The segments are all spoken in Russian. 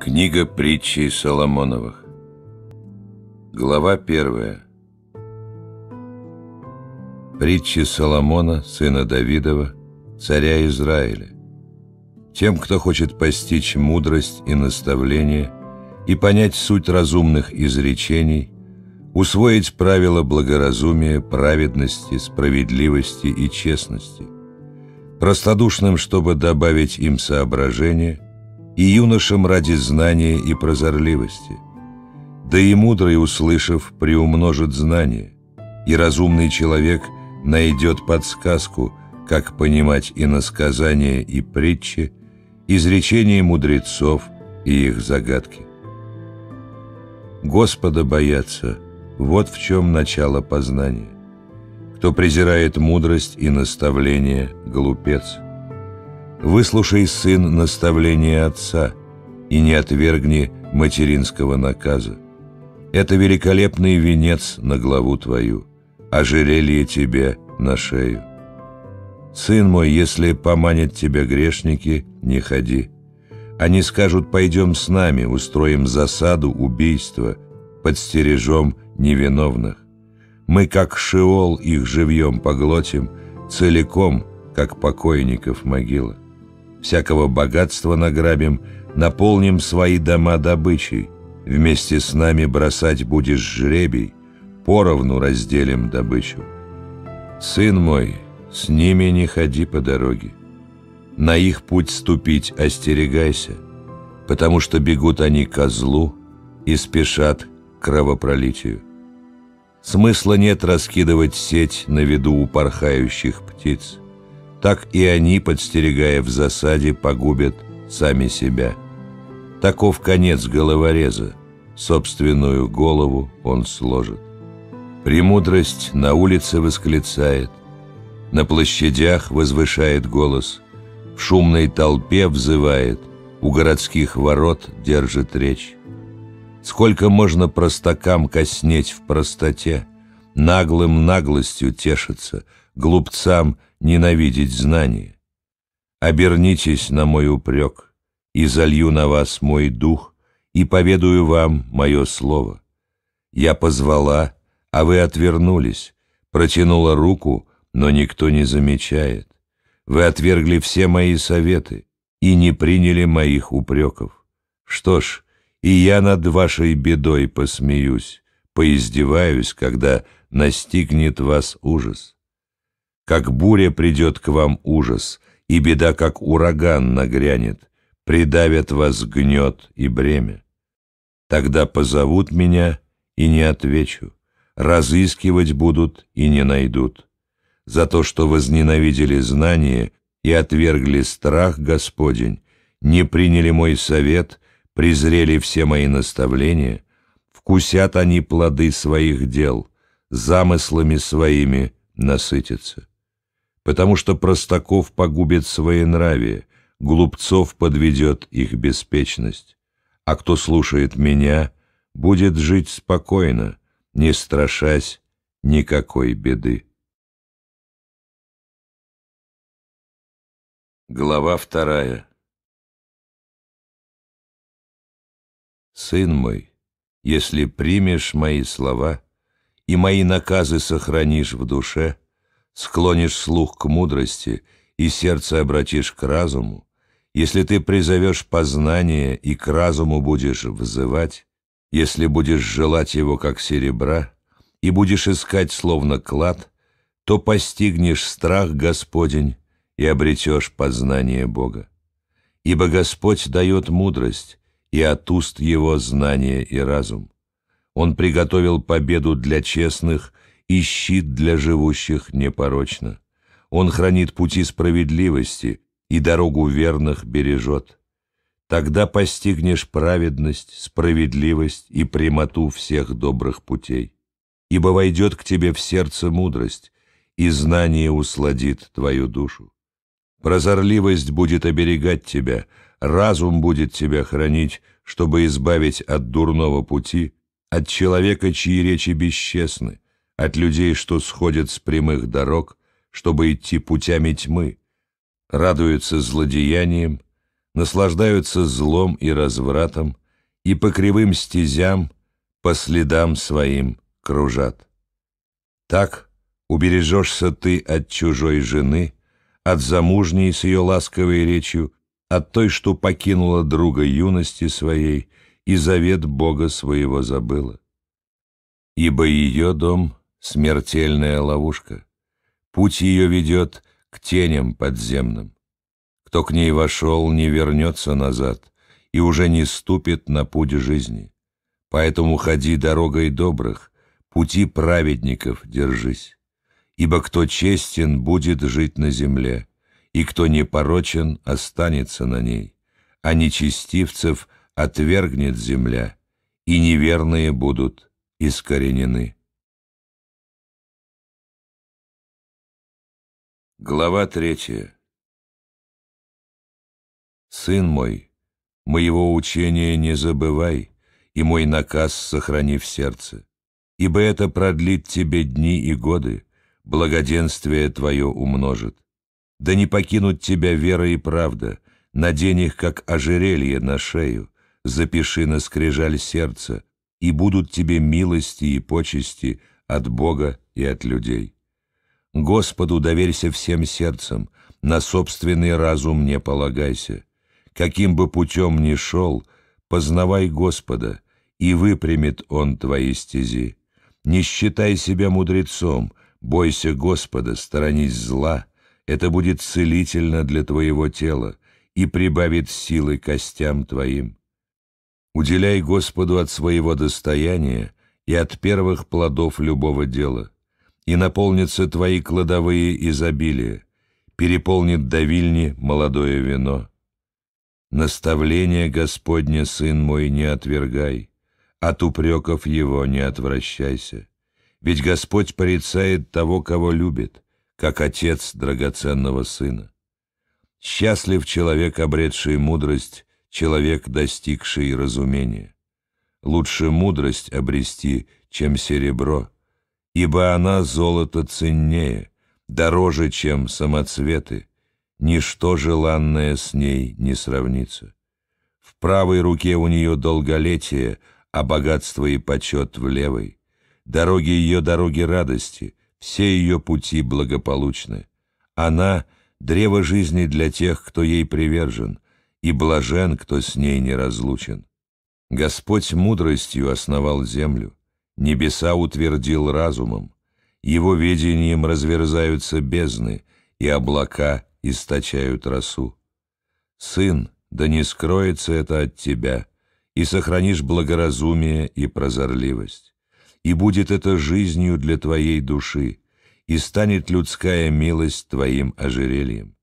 Книга притчи Соломоновых Глава первая Притчи Соломона, сына Давидова, царя Израиля Тем, кто хочет постичь мудрость и наставление И понять суть разумных изречений Усвоить правила благоразумия, праведности, справедливости и честности Простодушным, чтобы добавить им соображение – и юношам ради знания и прозорливости. Да и мудрый, услышав, приумножит знание, и разумный человек найдет подсказку, как понимать и насказания и притчи, изречения мудрецов и их загадки. Господа бояться – вот в чем начало познания. Кто презирает мудрость и наставление – глупец – Выслушай, сын, наставление отца и не отвергни материнского наказа. Это великолепный венец на главу твою, ожерелье тебе на шею. Сын мой, если поманят тебя грешники, не ходи. Они скажут, пойдем с нами, устроим засаду убийства, подстережем невиновных. Мы, как шеол, их живьем поглотим, целиком, как покойников могила всякого богатства награбим, наполним свои дома добычей. Вместе с нами бросать будешь жребий, поровну разделим добычу. Сын мой, с ними не ходи по дороге. На их путь ступить остерегайся, потому что бегут они ко злу и спешат к кровопролитию. Смысла нет раскидывать сеть на виду у порхающих птиц так и они, подстерегая в засаде, погубят сами себя. Таков конец головореза, собственную голову он сложит. Премудрость на улице восклицает, на площадях возвышает голос, в шумной толпе взывает, у городских ворот держит речь. Сколько можно простакам коснеть в простоте, наглым наглостью тешиться, глупцам – ненавидеть знание. Обернитесь на мой упрек, и залью на вас мой дух, и поведаю вам мое слово. Я позвала, а вы отвернулись, протянула руку, но никто не замечает. Вы отвергли все мои советы и не приняли моих упреков. Что ж, и я над вашей бедой посмеюсь, поиздеваюсь, когда настигнет вас ужас. Как буря придет к вам ужас, и беда, как ураган, нагрянет, придавят вас гнет и бремя. Тогда позовут меня, и не отвечу, разыскивать будут и не найдут. За то, что возненавидели знание и отвергли страх Господень, не приняли мой совет, презрели все мои наставления, вкусят они плоды своих дел, замыслами своими насытятся потому что простаков погубит своенравие, глупцов подведет их беспечность. А кто слушает меня, будет жить спокойно, не страшась никакой беды. Глава вторая Сын мой, если примешь мои слова и мои наказы сохранишь в душе — склонишь слух к мудрости и сердце обратишь к разуму, если ты призовешь познание и к разуму будешь взывать, если будешь желать его как серебра и будешь искать словно клад, то постигнешь страх Господень и обретешь познание Бога. Ибо Господь дает мудрость, и от уст его знание и разум. Он приготовил победу для честных и щит для живущих непорочно. Он хранит пути справедливости и дорогу верных бережет. Тогда постигнешь праведность, справедливость и прямоту всех добрых путей. Ибо войдет к тебе в сердце мудрость, и знание усладит твою душу. Прозорливость будет оберегать тебя, разум будет тебя хранить, чтобы избавить от дурного пути, от человека, чьи речи бесчестны, от людей, что сходят с прямых дорог, чтобы идти путями тьмы, радуются злодеяниям, наслаждаются злом и развратом, и по кривым стезям, по следам своим кружат. Так убережешься ты от чужой жены, от замужней с ее ласковой речью, от той, что покинула друга юности своей и завет Бога своего забыла. Ибо ее дом Смертельная ловушка. Путь ее ведет к теням подземным. Кто к ней вошел, не вернется назад и уже не ступит на путь жизни. Поэтому ходи дорогой добрых, пути праведников держись. Ибо кто честен, будет жить на земле, и кто непорочен, останется на ней. А нечестивцев отвергнет земля, и неверные будут искоренены. Глава третья. «Сын мой, моего учения не забывай, и мой наказ сохрани в сердце, ибо это продлит тебе дни и годы, благоденствие твое умножит. Да не покинут тебя вера и правда, надень их, как ожерелье на шею, запиши на скрижаль сердца, и будут тебе милости и почести от Бога и от людей». Господу доверься всем сердцем, на собственный разум не полагайся. Каким бы путем ни шел, познавай Господа, и выпрямит Он твои стези. Не считай себя мудрецом, бойся Господа, сторонись зла. Это будет целительно для твоего тела и прибавит силы костям твоим. Уделяй Господу от своего достояния и от первых плодов любого дела и наполнится твои кладовые изобилия, переполнит давильни молодое вино. Наставление Господне, сын мой, не отвергай, от упреков его не отвращайся. Ведь Господь порицает того, кого любит, как отец драгоценного сына. Счастлив человек, обретший мудрость, человек, достигший разумения. Лучше мудрость обрести, чем серебро, ибо она золото ценнее, дороже, чем самоцветы, ничто желанное с ней не сравнится. В правой руке у нее долголетие, а богатство и почет в левой. Дороги ее дороги радости, все ее пути благополучны. Она — древо жизни для тех, кто ей привержен, и блажен, кто с ней не разлучен. Господь мудростью основал землю, Небеса утвердил разумом, его ведением разверзаются бездны, и облака источают росу. Сын, да не скроется это от тебя, и сохранишь благоразумие и прозорливость. И будет это жизнью для твоей души, и станет людская милость твоим ожерельем.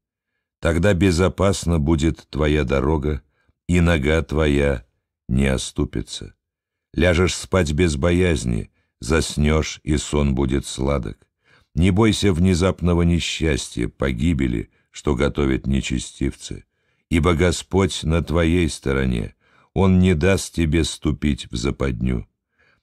Тогда безопасна будет твоя дорога, и нога твоя не оступится. Ляжешь спать без боязни, заснешь, и сон будет сладок. Не бойся внезапного несчастья, погибели, что готовят нечестивцы. Ибо Господь на твоей стороне, Он не даст тебе ступить в западню.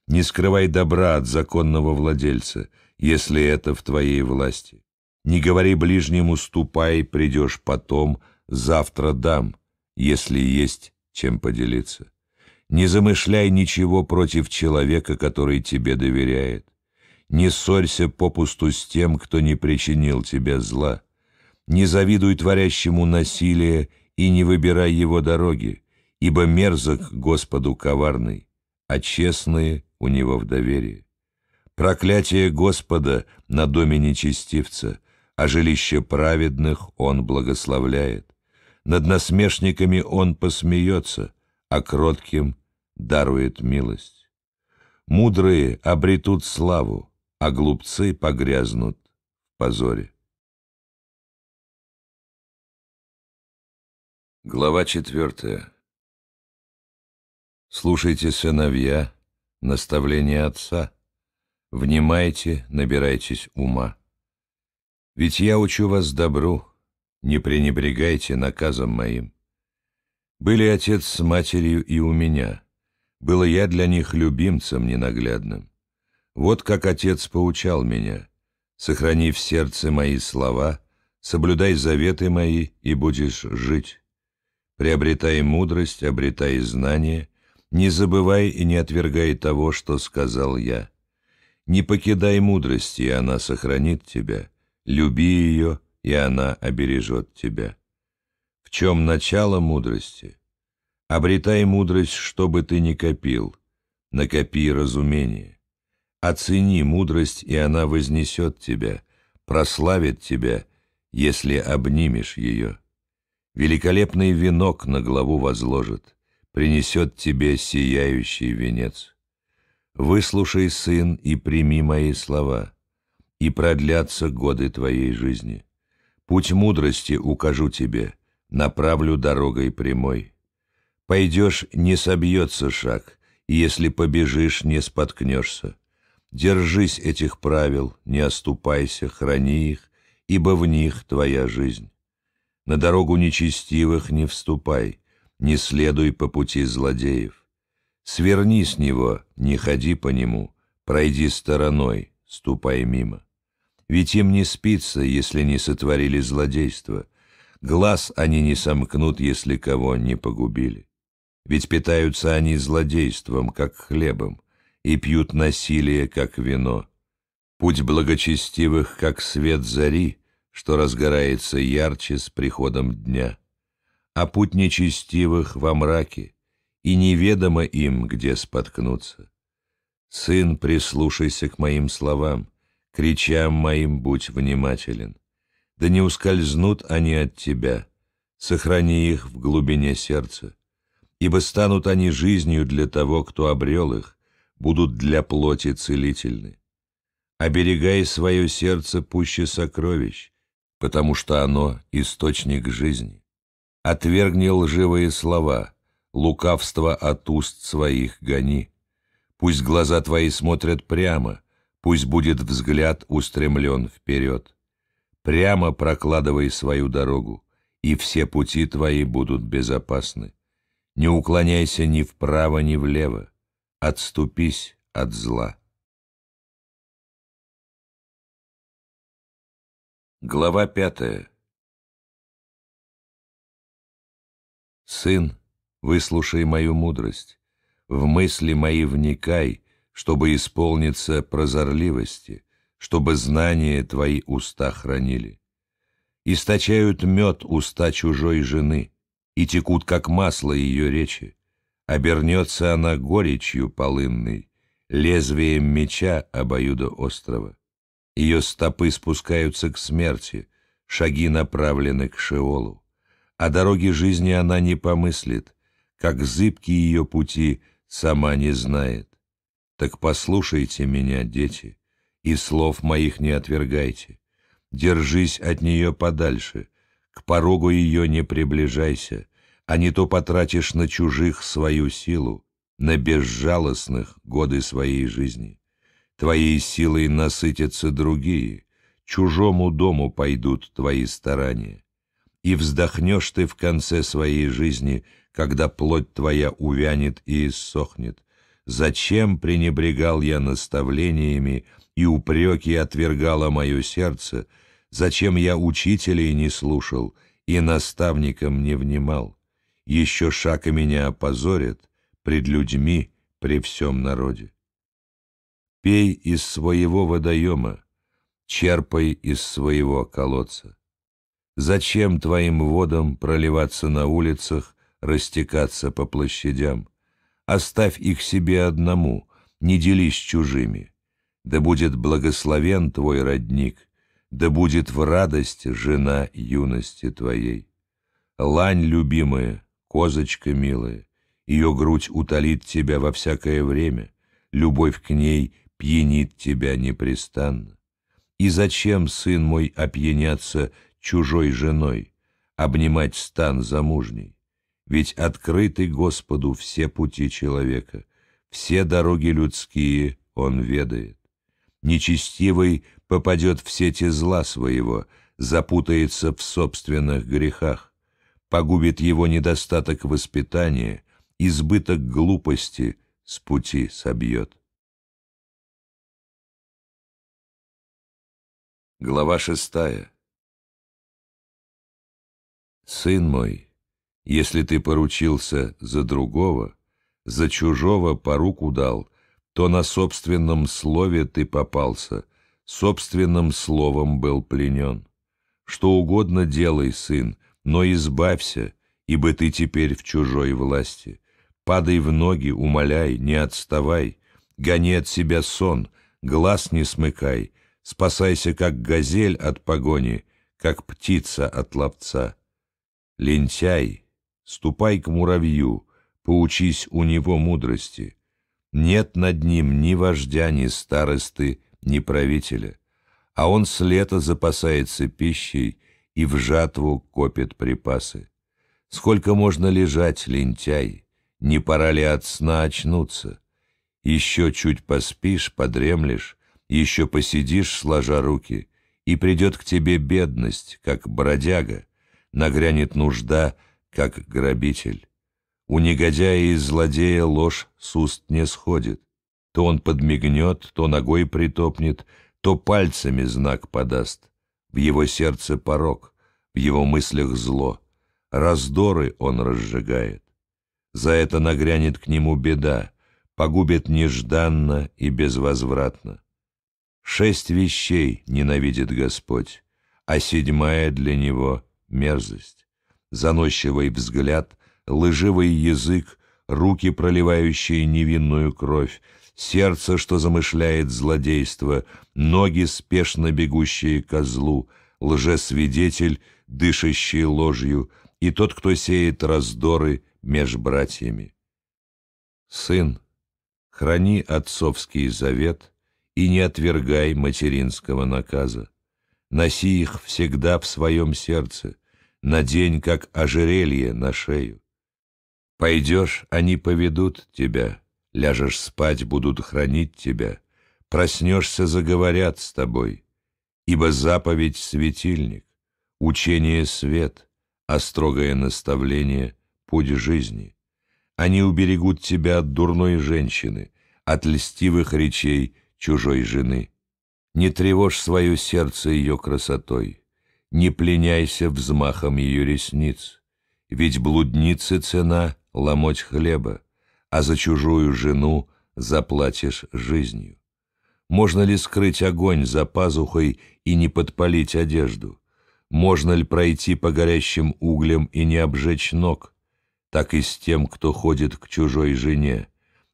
Не скрывай добра от законного владельца, если это в твоей власти. Не говори ближнему «ступай, придешь потом, завтра дам», если есть чем поделиться. Не замышляй ничего против человека, который тебе доверяет. Не ссорься попусту с тем, кто не причинил тебе зла. Не завидуй творящему насилие и не выбирай его дороги, ибо мерзок Господу коварный, а честные у него в доверии. Проклятие Господа на доме нечестивца, а жилище праведных он благословляет. Над насмешниками он посмеется, а кротким дарует милость. Мудрые обретут славу, а глупцы погрязнут в позоре. Глава четвертая. Слушайте, сыновья, наставление отца. Внимайте, набирайтесь ума. Ведь я учу вас добру, не пренебрегайте наказом моим. Были отец с матерью и у меня. Было я для них любимцем ненаглядным. Вот как отец поучал меня. Сохрани в сердце мои слова, соблюдай заветы мои и будешь жить. Приобретай мудрость, обретай знания не забывай и не отвергай того, что сказал я. Не покидай мудрости, и она сохранит тебя. Люби ее, и она обережет тебя чем начало мудрости? Обретай мудрость, чтобы ты не копил, накопи разумение. Оцени мудрость, и она вознесет тебя, прославит тебя, если обнимешь ее. Великолепный венок на главу возложит, принесет тебе сияющий венец. Выслушай, сын, и прими мои слова, и продлятся годы твоей жизни. Путь мудрости укажу тебе — направлю дорогой прямой. Пойдешь, не собьется шаг, и если побежишь, не споткнешься. Держись этих правил, не оступайся, храни их, ибо в них твоя жизнь. На дорогу нечестивых не вступай, не следуй по пути злодеев. Сверни с него, не ходи по нему, пройди стороной, ступай мимо. Ведь им не спится, если не сотворили злодейство — Глаз они не сомкнут, если кого не погубили. Ведь питаются они злодейством, как хлебом, и пьют насилие, как вино. Путь благочестивых, как свет зари, что разгорается ярче с приходом дня. А путь нечестивых во мраке, и неведомо им, где споткнуться. Сын, прислушайся к моим словам, к моим будь внимателен да не ускользнут они от тебя, сохрани их в глубине сердца, ибо станут они жизнью для того, кто обрел их, будут для плоти целительны. Оберегай свое сердце пуще сокровищ, потому что оно — источник жизни. Отвергни лживые слова, лукавство от уст своих гони. Пусть глаза твои смотрят прямо, пусть будет взгляд устремлен вперед прямо прокладывай свою дорогу, и все пути твои будут безопасны. Не уклоняйся ни вправо, ни влево, отступись от зла. Глава пятая «Сын, выслушай мою мудрость, в мысли мои вникай, чтобы исполниться прозорливости, чтобы знания твои уста хранили. Источают мед уста чужой жены, и текут, как масло ее речи. Обернется она горечью полынной, лезвием меча обоюда острова. Ее стопы спускаются к смерти, шаги направлены к Шеолу. О дороге жизни она не помыслит, как зыбкие ее пути сама не знает. Так послушайте меня, дети, и слов моих не отвергайте. Держись от нее подальше, к порогу ее не приближайся, а не то потратишь на чужих свою силу, на безжалостных годы своей жизни. Твоей силой насытятся другие, чужому дому пойдут твои старания. И вздохнешь ты в конце своей жизни, когда плоть твоя увянет и иссохнет. Зачем пренебрегал я наставлениями, и упреки отвергало мое сердце, зачем я учителей не слушал и наставникам не внимал. Еще шаг и меня опозорят пред людьми, при всем народе. Пей из своего водоема, черпай из своего колодца. Зачем твоим водам проливаться на улицах, растекаться по площадям? Оставь их себе одному, не делись чужими да будет благословен твой родник, да будет в радость жена юности твоей. Лань любимая, козочка милая, ее грудь утолит тебя во всякое время, любовь к ней пьянит тебя непрестанно. И зачем, сын мой, опьяняться чужой женой, обнимать стан замужней? Ведь открыты Господу все пути человека, все дороги людские Он ведает. Нечестивый попадет в сети зла своего, запутается в собственных грехах, погубит его недостаток воспитания, избыток глупости с пути собьет. Глава шестая «Сын мой, если ты поручился за другого, за чужого поруку дал, то на собственном слове ты попался, собственным словом был пленен. Что угодно делай, сын, но избавься, ибо ты теперь в чужой власти. Падай в ноги, умоляй, не отставай, гони от себя сон, глаз не смыкай, спасайся, как газель от погони, как птица от ловца. Лентяй, ступай к муравью, поучись у него мудрости — нет над ним ни вождя, ни старосты, ни правителя, а он с лета запасается пищей и в жатву копит припасы. Сколько можно лежать, лентяй, не пора ли от сна очнуться? Еще чуть поспишь, подремлешь, еще посидишь, сложа руки, и придет к тебе бедность, как бродяга, нагрянет нужда, как грабитель. У негодяя и злодея ложь с уст не сходит. То он подмигнет, то ногой притопнет, то пальцами знак подаст. В его сердце порог, в его мыслях зло. Раздоры он разжигает. За это нагрянет к нему беда, погубит нежданно и безвозвратно. Шесть вещей ненавидит Господь, а седьмая для него — мерзость. Заносчивый взгляд — лыживый язык, руки, проливающие невинную кровь, сердце, что замышляет злодейство, ноги, спешно бегущие козлу, лжесвидетель, дышащий ложью, и тот, кто сеет раздоры меж братьями. Сын, храни отцовский завет и не отвергай материнского наказа. Носи их всегда в своем сердце, надень, как ожерелье на шею. Пойдешь, они поведут тебя, ляжешь спать, будут хранить тебя, проснешься, заговорят с тобой, ибо заповедь — светильник, учение — свет, а строгое наставление — путь жизни. Они уберегут тебя от дурной женщины, от льстивых речей чужой жены. Не тревожь свое сердце ее красотой, не пленяйся взмахом ее ресниц, ведь блуднице цена — ломоть хлеба, а за чужую жену заплатишь жизнью? Можно ли скрыть огонь за пазухой и не подпалить одежду? Можно ли пройти по горящим углям и не обжечь ног? Так и с тем, кто ходит к чужой жене,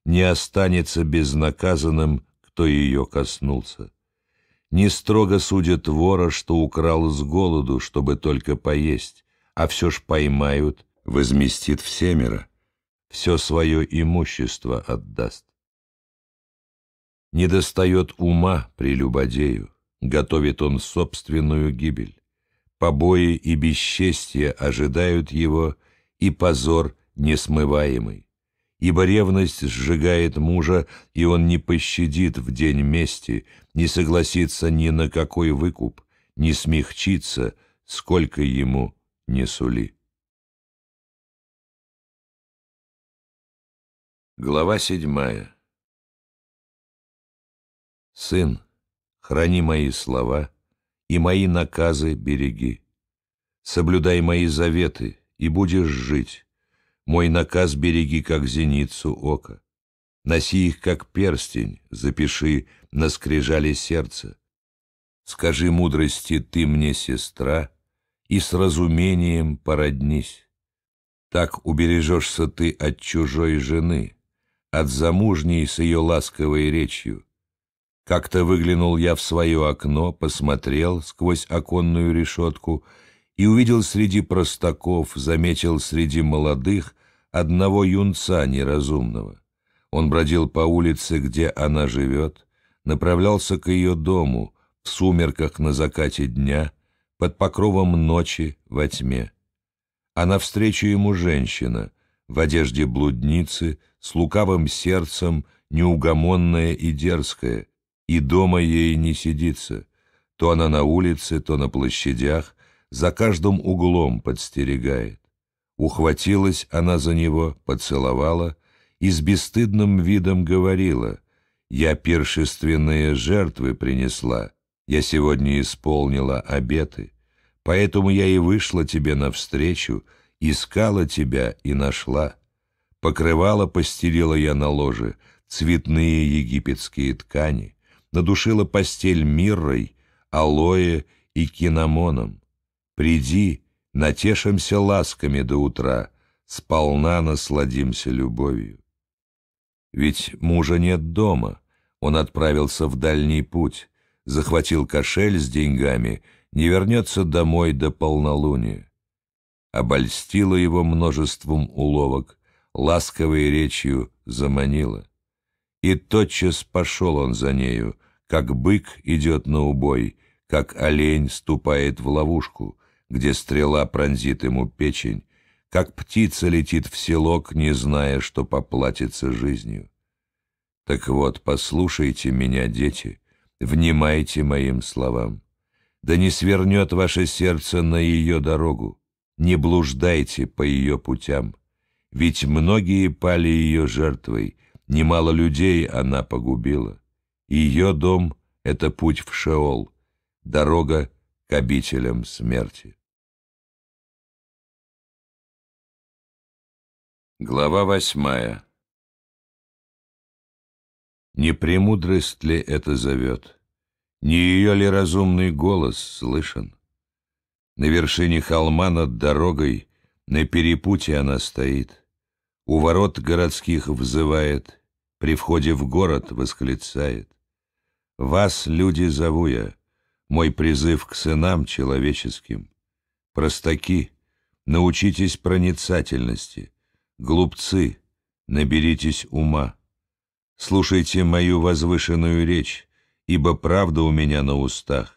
не останется безнаказанным, кто ее коснулся. Не строго судят вора, что украл с голоду, чтобы только поесть, а все ж поймают, возместит всемеро все свое имущество отдаст. Недостает ума прелюбодею, готовит он собственную гибель. Побои и бесчестие ожидают его, и позор несмываемый. Ибо ревность сжигает мужа, и он не пощадит в день мести, не согласится ни на какой выкуп, не смягчится, сколько ему не сули. Глава седьмая. Сын, храни мои слова и мои наказы береги. Соблюдай мои заветы и будешь жить. Мой наказ береги, как зеницу ока. Носи их, как перстень, запиши на скрижали сердца. Скажи мудрости ты мне, сестра, и с разумением породнись. Так убережешься ты от чужой жены, от замужней с ее ласковой речью. Как-то выглянул я в свое окно, посмотрел сквозь оконную решетку и увидел среди простаков, заметил среди молодых одного юнца неразумного. Он бродил по улице, где она живет, направлялся к ее дому в сумерках на закате дня, под покровом ночи во тьме. А навстречу ему женщина — в одежде блудницы, с лукавым сердцем, неугомонная и дерзкая, и дома ей не сидится. То она на улице, то на площадях, за каждым углом подстерегает. Ухватилась она за него, поцеловала и с бесстыдным видом говорила, «Я пиршественные жертвы принесла, я сегодня исполнила обеты, поэтому я и вышла тебе навстречу, — Искала тебя и нашла. Покрывало постелила я на ложе, цветные египетские ткани, надушила постель миррой, алоэ и кинамоном. Приди, натешимся ласками до утра, сполна насладимся любовью. Ведь мужа нет дома, он отправился в дальний путь, захватил кошель с деньгами, не вернется домой до полнолуния обольстила его множеством уловок, ласковой речью заманила. И тотчас пошел он за нею, как бык идет на убой, как олень ступает в ловушку, где стрела пронзит ему печень, как птица летит в селок, не зная, что поплатится жизнью. Так вот, послушайте меня, дети, внимайте моим словам. Да не свернет ваше сердце на ее дорогу, не блуждайте по ее путям, ведь многие пали ее жертвой, немало людей она погубила. Ее дом — это путь в Шеол, дорога к обителям смерти. Глава восьмая Не премудрость ли это зовет? Не ее ли разумный голос слышен? На вершине холма над дорогой, на перепуте она стоит. У ворот городских взывает, при входе в город восклицает. Вас, люди, зову я, мой призыв к сынам человеческим. Простаки, научитесь проницательности, глупцы, наберитесь ума. Слушайте мою возвышенную речь, ибо правда у меня на устах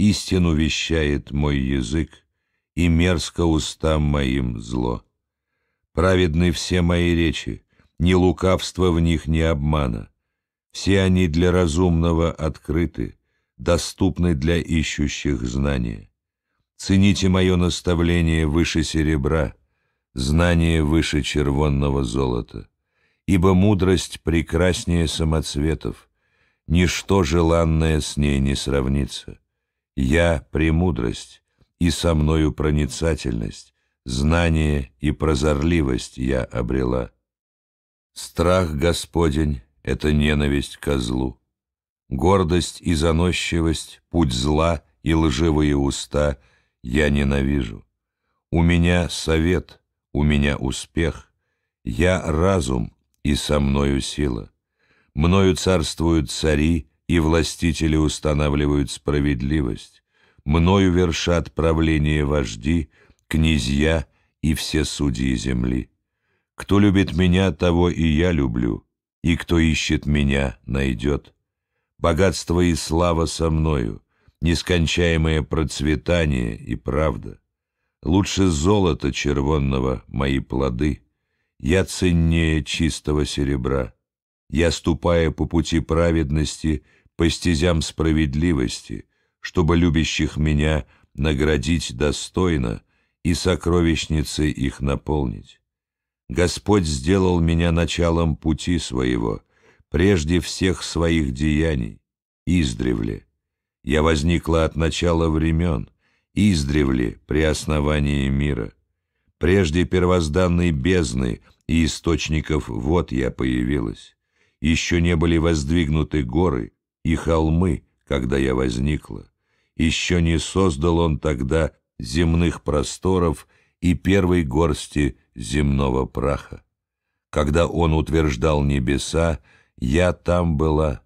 Истину вещает мой язык, и мерзко устам моим зло. Праведны все мои речи, ни лукавства в них, ни обмана. Все они для разумного открыты, доступны для ищущих знания. Цените мое наставление выше серебра, знание выше червонного золота. Ибо мудрость прекраснее самоцветов, ничто желанное с ней не сравнится. Я — премудрость, и со мною проницательность, знание и прозорливость я обрела. Страх Господень — это ненависть козлу. Гордость и заносчивость, путь зла и лживые уста я ненавижу. У меня совет, у меня успех, я разум и со мною сила. Мною царствуют цари и властители устанавливают справедливость, мною вершат правление вожди, князья и все судьи земли. Кто любит меня, того и я люблю, и кто ищет меня, найдет. Богатство и слава со мною, нескончаемое процветание и правда. Лучше золота червонного мои плоды, я ценнее чистого серебра. Я, ступая по пути праведности, — по стезям справедливости, чтобы любящих меня наградить достойно и сокровищницы их наполнить. Господь сделал меня началом пути своего, прежде всех своих деяний, издревле. Я возникла от начала времен, издревле при основании мира. Прежде первозданной бездны и источников вот я появилась. Еще не были воздвигнуты горы, и холмы, когда я возникла. Еще не создал он тогда земных просторов и первой горсти земного праха. Когда он утверждал небеса, я там была.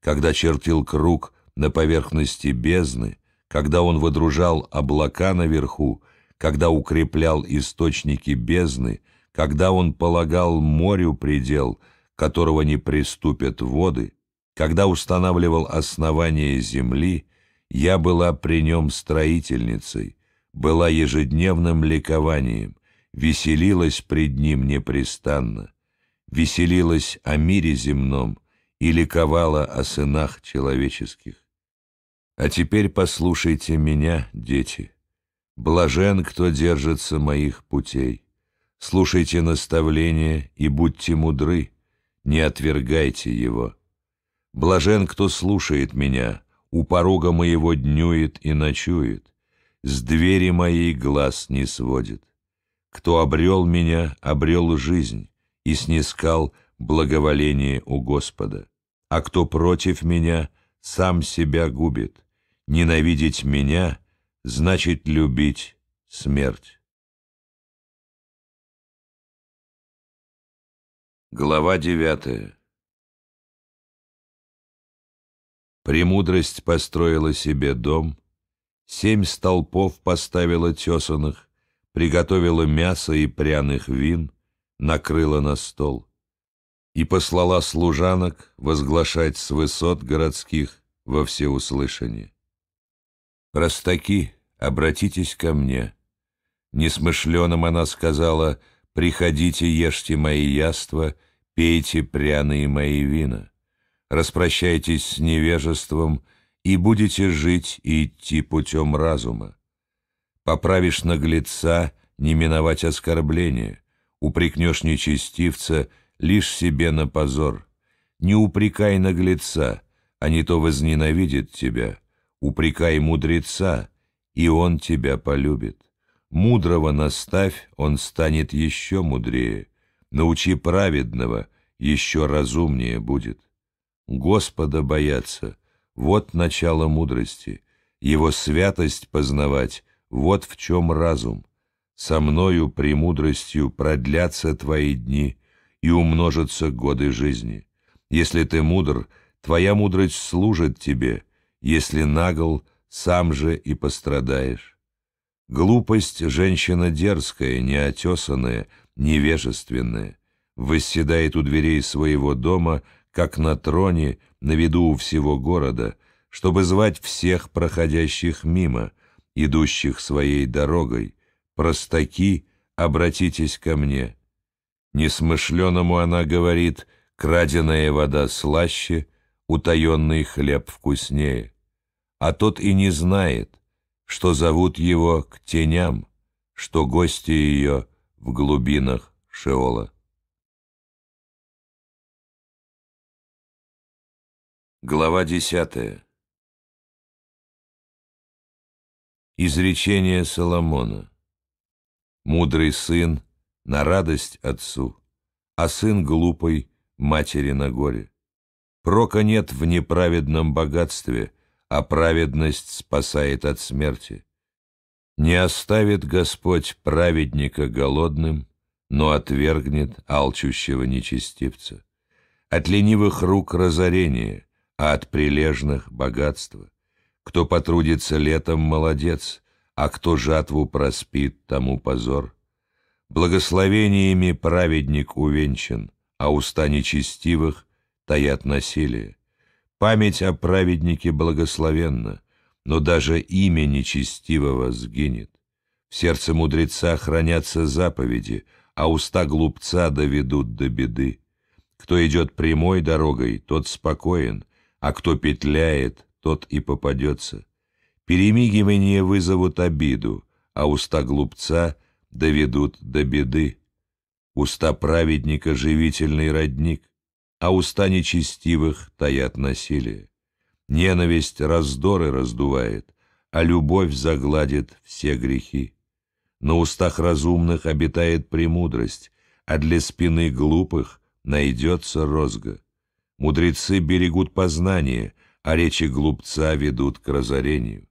Когда чертил круг на поверхности бездны, когда он водружал облака наверху, когда укреплял источники бездны, когда он полагал морю предел, которого не приступят воды — когда устанавливал основание земли, я была при нем строительницей, была ежедневным ликованием, веселилась пред ним непрестанно, веселилась о мире земном и ликовала о сынах человеческих. А теперь послушайте меня, дети. Блажен, кто держится моих путей. Слушайте наставления и будьте мудры, не отвергайте его. Блажен, кто слушает меня, у порога моего днюет и ночует, с двери моей глаз не сводит. Кто обрел меня, обрел жизнь и снискал благоволение у Господа. А кто против меня, сам себя губит. Ненавидеть меня значит любить смерть. Глава девятая Премудрость построила себе дом, семь столпов поставила тесаных, приготовила мясо и пряных вин, накрыла на стол и послала служанок возглашать с высот городских во всеуслышание. «Простаки, обратитесь ко мне». Несмышленым она сказала, «Приходите, ешьте мои яства, пейте пряные мои вина» распрощайтесь с невежеством и будете жить и идти путем разума. Поправишь наглеца, не миновать оскорбления, упрекнешь нечестивца лишь себе на позор. Не упрекай наглеца, а не то возненавидит тебя. Упрекай мудреца, и он тебя полюбит. Мудрого наставь, он станет еще мудрее. Научи праведного, еще разумнее будет. Господа бояться — вот начало мудрости, Его святость познавать — вот в чем разум. Со мною премудростью продлятся твои дни и умножатся годы жизни. Если ты мудр, твоя мудрость служит тебе, если нагл, сам же и пострадаешь. Глупость — женщина дерзкая, неотесанная, невежественная, восседает у дверей своего дома — как на троне на виду у всего города, чтобы звать всех проходящих мимо, идущих своей дорогой. Простаки, обратитесь ко мне. Несмышленому она говорит, краденая вода слаще, утаенный хлеб вкуснее. А тот и не знает, что зовут его к теням, что гости ее в глубинах Шеола. Глава 10. Изречение Соломона. Мудрый сын на радость отцу, а сын глупой матери на горе. Прока нет в неправедном богатстве, а праведность спасает от смерти. Не оставит Господь праведника голодным, но отвергнет алчущего нечестивца. От ленивых рук разорение — а от прилежных богатство, Кто потрудится летом, молодец, а кто жатву проспит, тому позор. Благословениями праведник увенчан, а уста нечестивых таят насилие. Память о праведнике благословенна, но даже имя нечестивого сгинет. В сердце мудреца хранятся заповеди, а уста глупца доведут до беды. Кто идет прямой дорогой, тот спокоен, а кто петляет, тот и попадется. Перемигивание вызовут обиду, а уста глупца доведут до беды. Уста праведника — живительный родник, а уста нечестивых таят насилие. Ненависть раздоры раздувает, а любовь загладит все грехи. На устах разумных обитает премудрость, а для спины глупых найдется розга. Мудрецы берегут познание, а речи глупца ведут к разорению.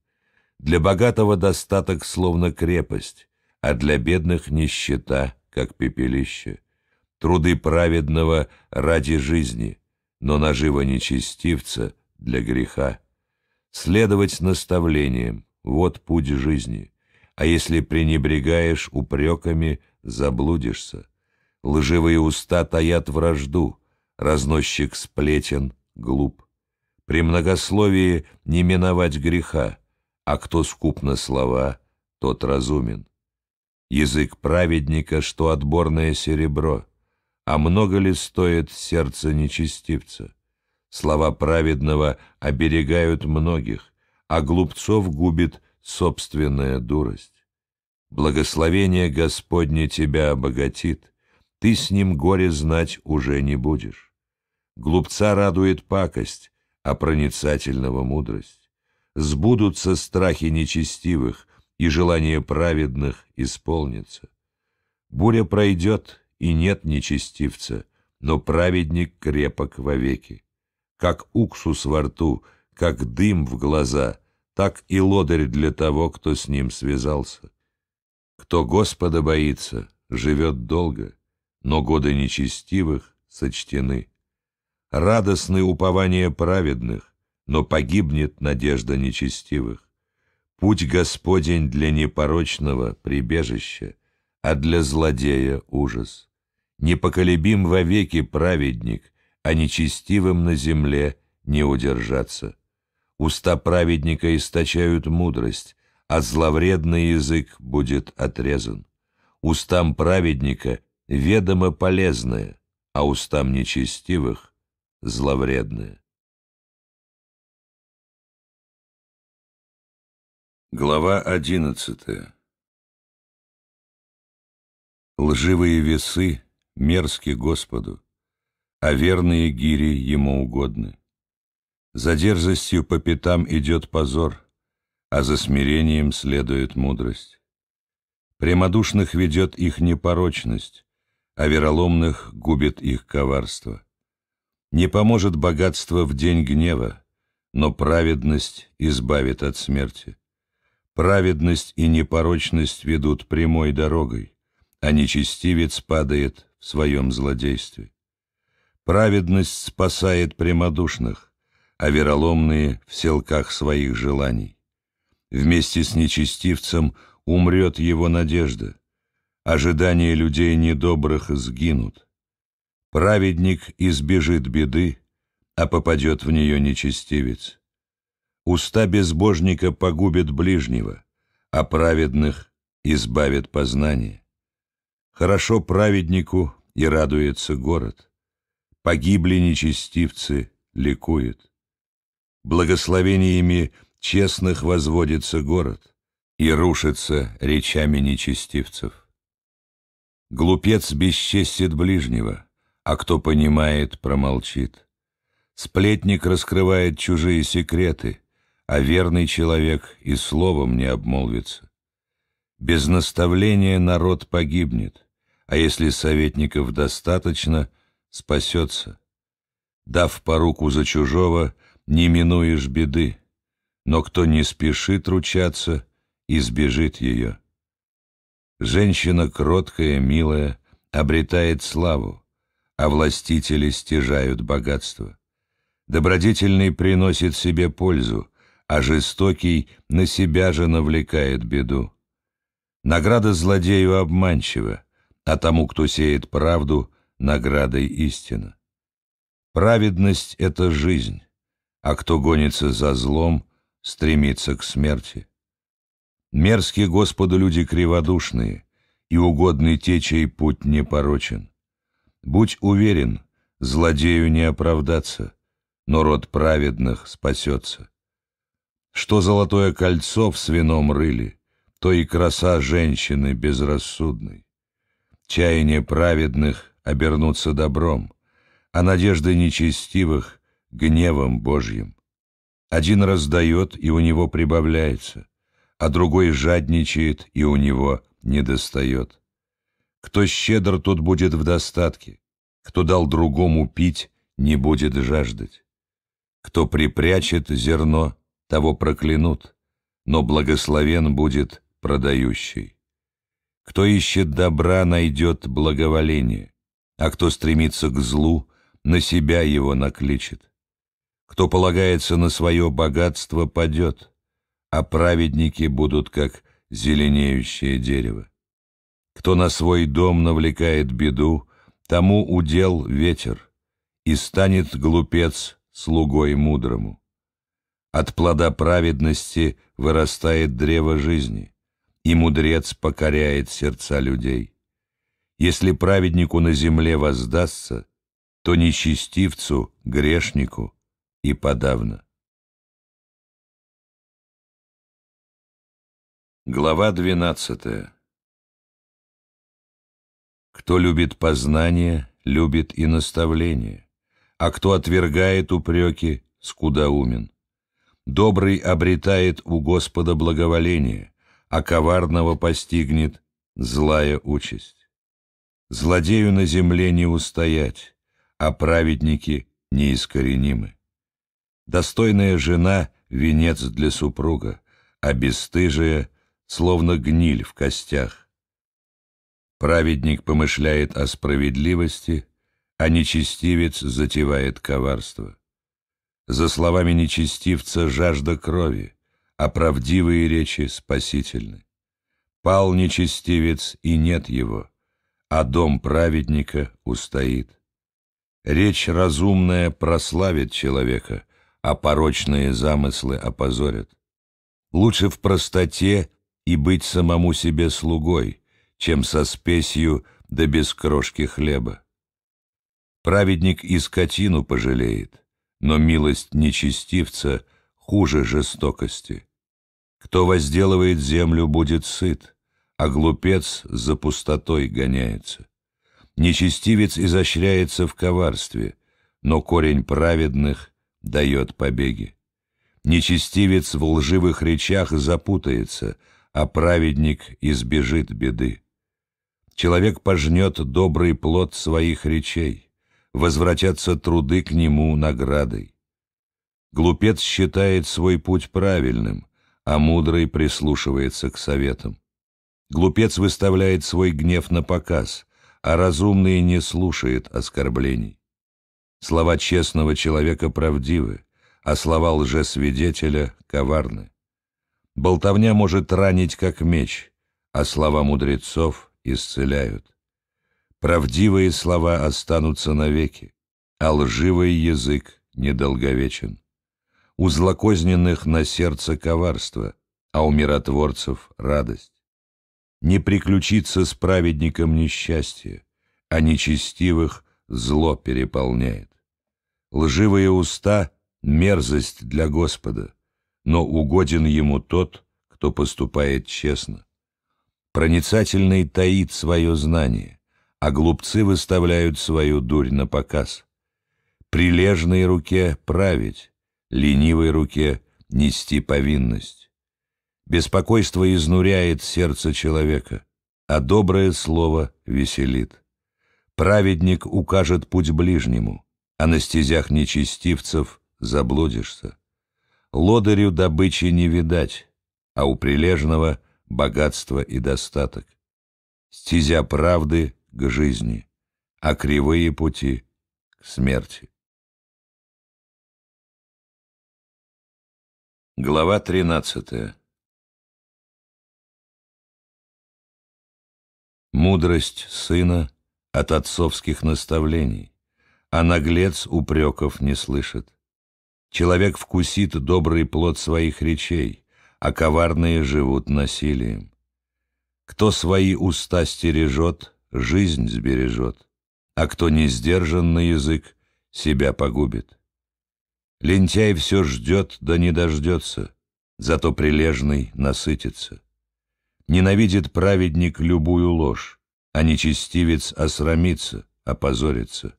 Для богатого достаток словно крепость, а для бедных нищета, как пепелище. Труды праведного ради жизни, но наживо нечестивца для греха. Следовать наставлениям — вот путь жизни. А если пренебрегаешь упреками, заблудишься. Лживые уста таят вражду, разносчик сплетен, глуп. При многословии не миновать греха, а кто скуп на слова, тот разумен. Язык праведника, что отборное серебро, а много ли стоит сердце нечестивца? Слова праведного оберегают многих, а глупцов губит собственная дурость. Благословение Господне тебя обогатит, ты с ним горе знать уже не будешь. Глупца радует пакость, а проницательного мудрость. Сбудутся страхи нечестивых, и желание праведных исполнится. Буря пройдет, и нет нечестивца, но праведник крепок вовеки. Как уксус во рту, как дым в глаза, так и лодырь для того, кто с ним связался. Кто Господа боится, живет долго, но годы нечестивых сочтены радостное упование праведных, но погибнет надежда нечестивых. Путь Господень для непорочного — прибежище, а для злодея — ужас. Непоколебим вовеки праведник, а нечестивым на земле не удержаться. Уста праведника источают мудрость, а зловредный язык будет отрезан. Устам праведника ведомо полезное, а устам нечестивых зловредное. Глава одиннадцатая Лживые весы мерзки Господу, а верные гири ему угодны. За дерзостью по пятам идет позор, а за смирением следует мудрость. Прямодушных ведет их непорочность, а вероломных губит их коварство. Не поможет богатство в день гнева, но праведность избавит от смерти. Праведность и непорочность ведут прямой дорогой, а нечестивец падает в своем злодействе. Праведность спасает прямодушных, а вероломные в селках своих желаний. Вместе с нечестивцем умрет его надежда. Ожидания людей недобрых сгинут. Праведник избежит беды, а попадет в нее нечестивец. Уста безбожника погубят ближнего, а праведных избавит познание. Хорошо праведнику и радуется город. Погибли нечестивцы, ликует. Благословениями честных возводится город и рушится речами нечестивцев. Глупец бесчестит ближнего, а кто понимает, промолчит. Сплетник раскрывает чужие секреты, а верный человек и словом не обмолвится. Без наставления народ погибнет, а если советников достаточно, спасется. Дав поруку за чужого, не минуешь беды, но кто не спешит ручаться, избежит ее. Женщина кроткая, милая, обретает славу, а властители стяжают богатство. Добродетельный приносит себе пользу, а жестокий на себя же навлекает беду. Награда злодею обманчива, а тому, кто сеет правду, наградой истина. Праведность — это жизнь, а кто гонится за злом, стремится к смерти. Мерзкие Господу люди криводушные, и угодный течей путь непорочен. Будь уверен, злодею не оправдаться, но род праведных спасется. Что золотое кольцо в свином рыле, то и краса женщины безрассудной. Чаяние праведных обернутся добром, а надежды нечестивых — гневом Божьим. Один раздает, и у него прибавляется, а другой жадничает, и у него недостает. Кто щедр, тот будет в достатке. Кто дал другому пить, не будет жаждать. Кто припрячет зерно, того проклянут, но благословен будет продающий. Кто ищет добра, найдет благоволение, а кто стремится к злу, на себя его накличет. Кто полагается на свое богатство, падет, а праведники будут как зеленеющее дерево. Кто на свой дом навлекает беду, тому удел ветер, и станет глупец слугой мудрому. От плода праведности вырастает древо жизни, и мудрец покоряет сердца людей. Если праведнику на земле воздастся, то нечестивцу, грешнику и подавно. Глава двенадцатая кто любит познание, любит и наставление, а кто отвергает упреки, скудоумен. Добрый обретает у Господа благоволение, а коварного постигнет злая участь. Злодею на земле не устоять, а праведники неискоренимы. Достойная жена — венец для супруга, а бесстыжая — словно гниль в костях. Праведник помышляет о справедливости, а нечестивец затевает коварство. За словами нечестивца жажда крови, а правдивые речи спасительны. Пал нечестивец, и нет его, а дом праведника устоит. Речь разумная прославит человека, а порочные замыслы опозорят. Лучше в простоте и быть самому себе слугой, чем со спесью да без крошки хлеба. Праведник и скотину пожалеет, но милость нечестивца хуже жестокости. Кто возделывает землю, будет сыт, а глупец за пустотой гоняется. Нечестивец изощряется в коварстве, но корень праведных дает побеги. Нечестивец в лживых речах запутается, а праведник избежит беды. Человек пожнет добрый плод своих речей, возвратятся труды к нему наградой. Глупец считает свой путь правильным, а мудрый прислушивается к советам. Глупец выставляет свой гнев на показ, а разумный не слушает оскорблений. Слова честного человека правдивы, а слова лжесвидетеля коварны. Болтовня может ранить, как меч, а слова мудрецов — исцеляют. Правдивые слова останутся навеки, а лживый язык недолговечен. У злокозненных на сердце коварство, а у миротворцев радость. Не приключится с праведником несчастье, а нечестивых зло переполняет. Лживые уста — мерзость для Господа, но угоден ему тот, кто поступает честно. Проницательный таит свое знание, а глупцы выставляют свою дурь на показ. Прилежной руке править, ленивой руке нести повинность. Беспокойство изнуряет сердце человека, а доброе слово веселит. Праведник укажет путь ближнему, а на стезях нечестивцев заблудишься. Лодырю добычи не видать, а у прилежного — богатство и достаток. Стезя правды к жизни, а кривые пути к смерти. Глава тринадцатая. Мудрость сына от отцовских наставлений, а наглец упреков не слышит. Человек вкусит добрый плод своих речей, а коварные живут насилием. Кто свои уста стережет, жизнь сбережет, а кто не сдержан на язык, себя погубит. Лентяй все ждет, да не дождется, зато прилежный насытится. Ненавидит праведник любую ложь, а нечестивец осрамится, опозорится.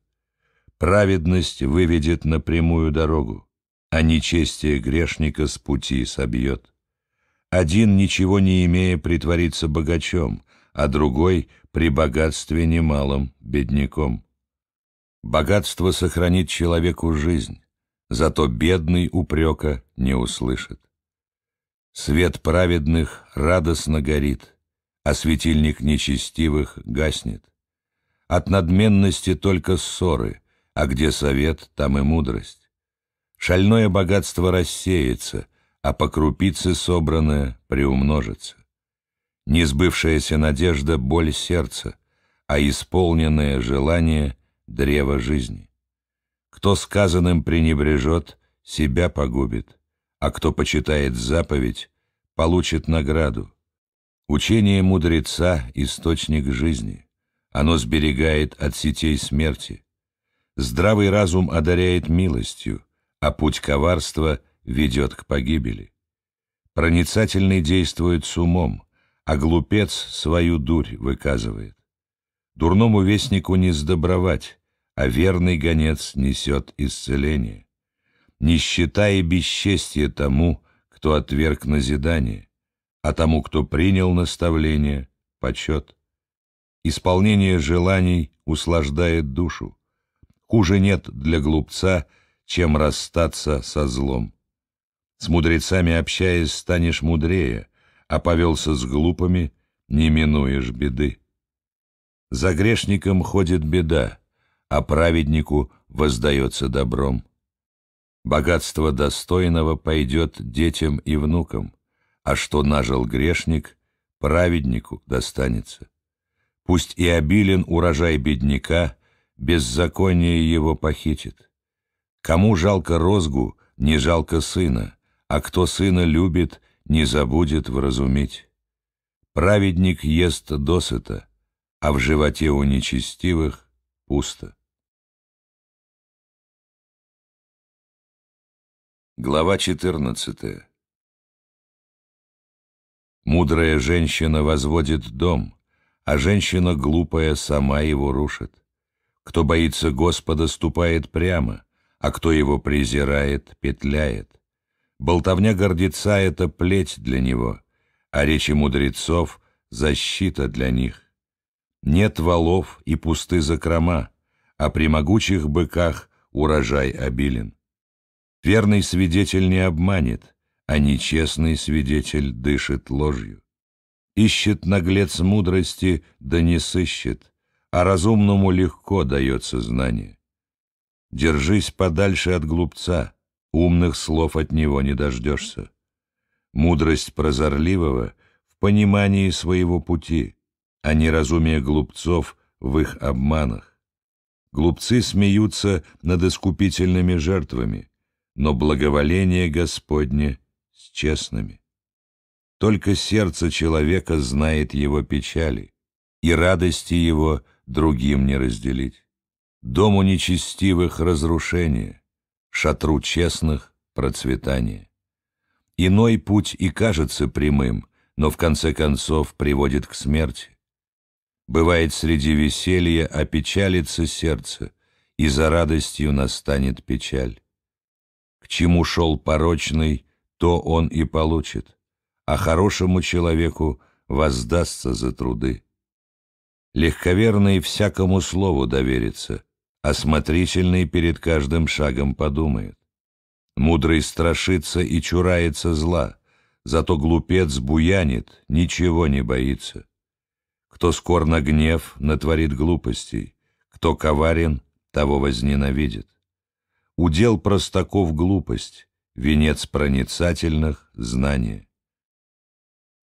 Праведность выведет на прямую дорогу, а нечестие грешника с пути собьет. Один, ничего не имея, притворится богачом, а другой — при богатстве немалом бедняком. Богатство сохранит человеку жизнь, зато бедный упрека не услышит. Свет праведных радостно горит, а светильник нечестивых гаснет. От надменности только ссоры, а где совет, там и мудрость. Шальное богатство рассеется, а по крупице собранное приумножится. Несбывшаяся надежда — боль сердца, а исполненное желание — древо жизни. Кто сказанным пренебрежет, себя погубит, а кто почитает заповедь, получит награду. Учение мудреца — источник жизни. Оно сберегает от сетей смерти. Здравый разум одаряет милостью, а путь коварства — ведет к погибели. Проницательный действует с умом, а глупец свою дурь выказывает. Дурному вестнику не сдобровать, а верный гонец несет исцеление. Нищета и бесчестье тому, кто отверг назидание, а тому, кто принял наставление, почет. Исполнение желаний услаждает душу. Хуже нет для глупца, чем расстаться со злом. С мудрецами общаясь, станешь мудрее, а повелся с глупыми, не минуешь беды. За грешником ходит беда, а праведнику воздается добром. Богатство достойного пойдет детям и внукам, а что нажил грешник, праведнику достанется. Пусть и обилен урожай бедняка, беззаконие его похитит. Кому жалко розгу, не жалко сына, а кто сына любит, не забудет вразумить. Праведник ест досыта, а в животе у нечестивых пусто. Глава 14 Мудрая женщина возводит дом, а женщина глупая сама его рушит. Кто боится Господа, ступает прямо, а кто его презирает, петляет. Болтовня гордеца — это плеть для него, а речи мудрецов — защита для них. Нет валов и пусты закрома, а при могучих быках урожай обилен. Верный свидетель не обманет, а нечестный свидетель дышит ложью. Ищет наглец мудрости, да не сыщет, а разумному легко дается знание. Держись подальше от глупца — Умных слов от него не дождешься. Мудрость прозорливого в понимании своего пути, а не неразумие глупцов в их обманах. Глупцы смеются над искупительными жертвами, но благоволение Господне с честными. Только сердце человека знает его печали, и радости его другим не разделить. Дому нечестивых разрушение, шатру честных процветание, Иной путь и кажется прямым, но в конце концов приводит к смерти. Бывает среди веселья опечалится сердце, и за радостью настанет печаль. К чему шел порочный, то он и получит, а хорошему человеку воздастся за труды. Легковерный всякому слову доверится, осмотрительный перед каждым шагом подумает. Мудрый страшится и чурается зла, зато глупец буянит, ничего не боится. Кто скор на гнев, натворит глупостей, кто коварен, того возненавидит. Удел простаков глупость, венец проницательных — знание.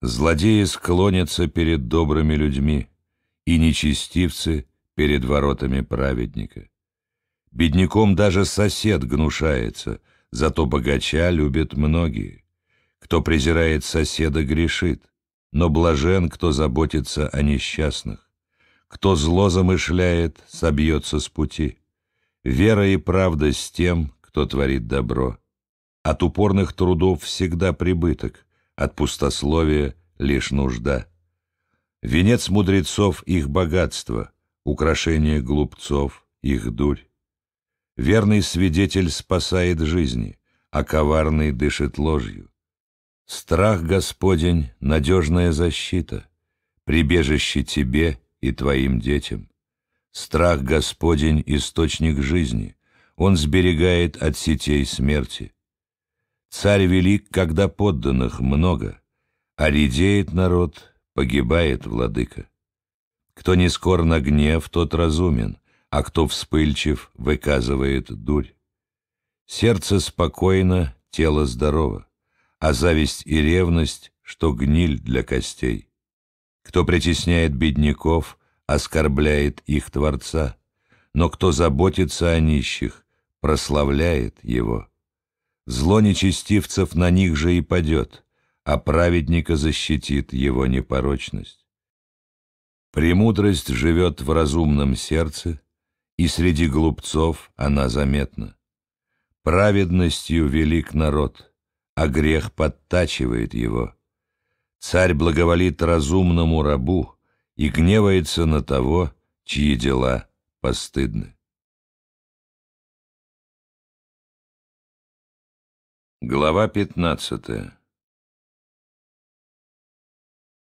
Злодеи склонятся перед добрыми людьми, и нечестивцы — перед воротами праведника. Бедняком даже сосед гнушается, зато богача любят многие. Кто презирает соседа, грешит, но блажен, кто заботится о несчастных. Кто зло замышляет, собьется с пути. Вера и правда с тем, кто творит добро. От упорных трудов всегда прибыток, от пустословия лишь нужда. Венец мудрецов — их богатство, украшение глупцов — их дурь. Верный свидетель спасает жизни, а коварный дышит ложью. Страх Господень — надежная защита, прибежище тебе и твоим детям. Страх Господень — источник жизни, он сберегает от сетей смерти. Царь велик, когда подданных много, а редеет народ, погибает владыка. Кто не скор на гнев, тот разумен — а кто вспыльчив, выказывает дурь. Сердце спокойно, тело здорово, а зависть и ревность, что гниль для костей. Кто притесняет бедняков, оскорбляет их Творца, но кто заботится о нищих, прославляет его. Зло нечестивцев на них же и падет, а праведника защитит его непорочность. Премудрость живет в разумном сердце, и среди глупцов она заметна. Праведностью велик народ, а грех подтачивает его. Царь благоволит разумному рабу и гневается на того, чьи дела постыдны. Глава пятнадцатая.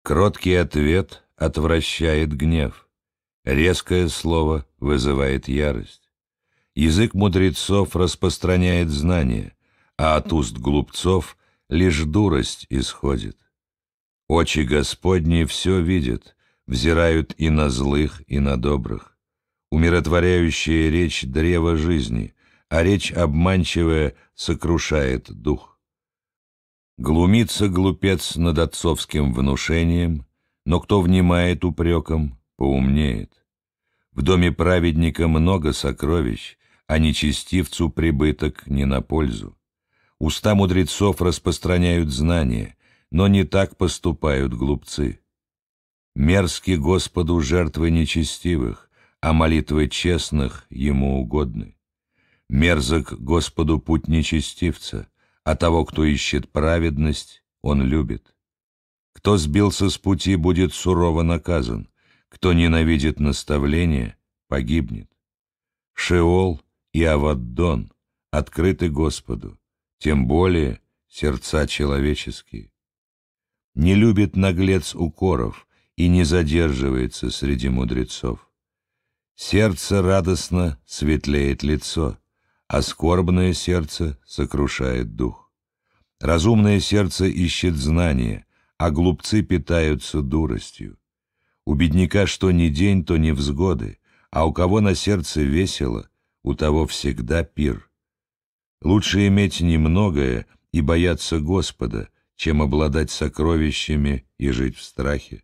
Кроткий ответ отвращает гнев. Резкое слово вызывает ярость. Язык мудрецов распространяет знания, а от уст глупцов лишь дурость исходит. Очи Господни все видят, взирают и на злых, и на добрых. Умиротворяющая речь — древо жизни, а речь обманчивая сокрушает дух. Глумится глупец над отцовским внушением, но кто внимает упреком, поумнеет. В доме праведника много сокровищ, а нечестивцу прибыток не на пользу. Уста мудрецов распространяют знания, но не так поступают глупцы. Мерзки Господу жертвы нечестивых, а молитвы честных ему угодны. Мерзок Господу путь нечестивца, а того, кто ищет праведность, он любит. Кто сбился с пути, будет сурово наказан, кто ненавидит наставление, погибнет. Шеол и Аваддон открыты Господу, тем более сердца человеческие. Не любит наглец укоров и не задерживается среди мудрецов. Сердце радостно светлеет лицо, а скорбное сердце сокрушает дух. Разумное сердце ищет знания, а глупцы питаются дуростью. У бедняка что ни день, то невзгоды, а у кого на сердце весело, у того всегда пир. Лучше иметь немногое и бояться Господа, чем обладать сокровищами и жить в страхе.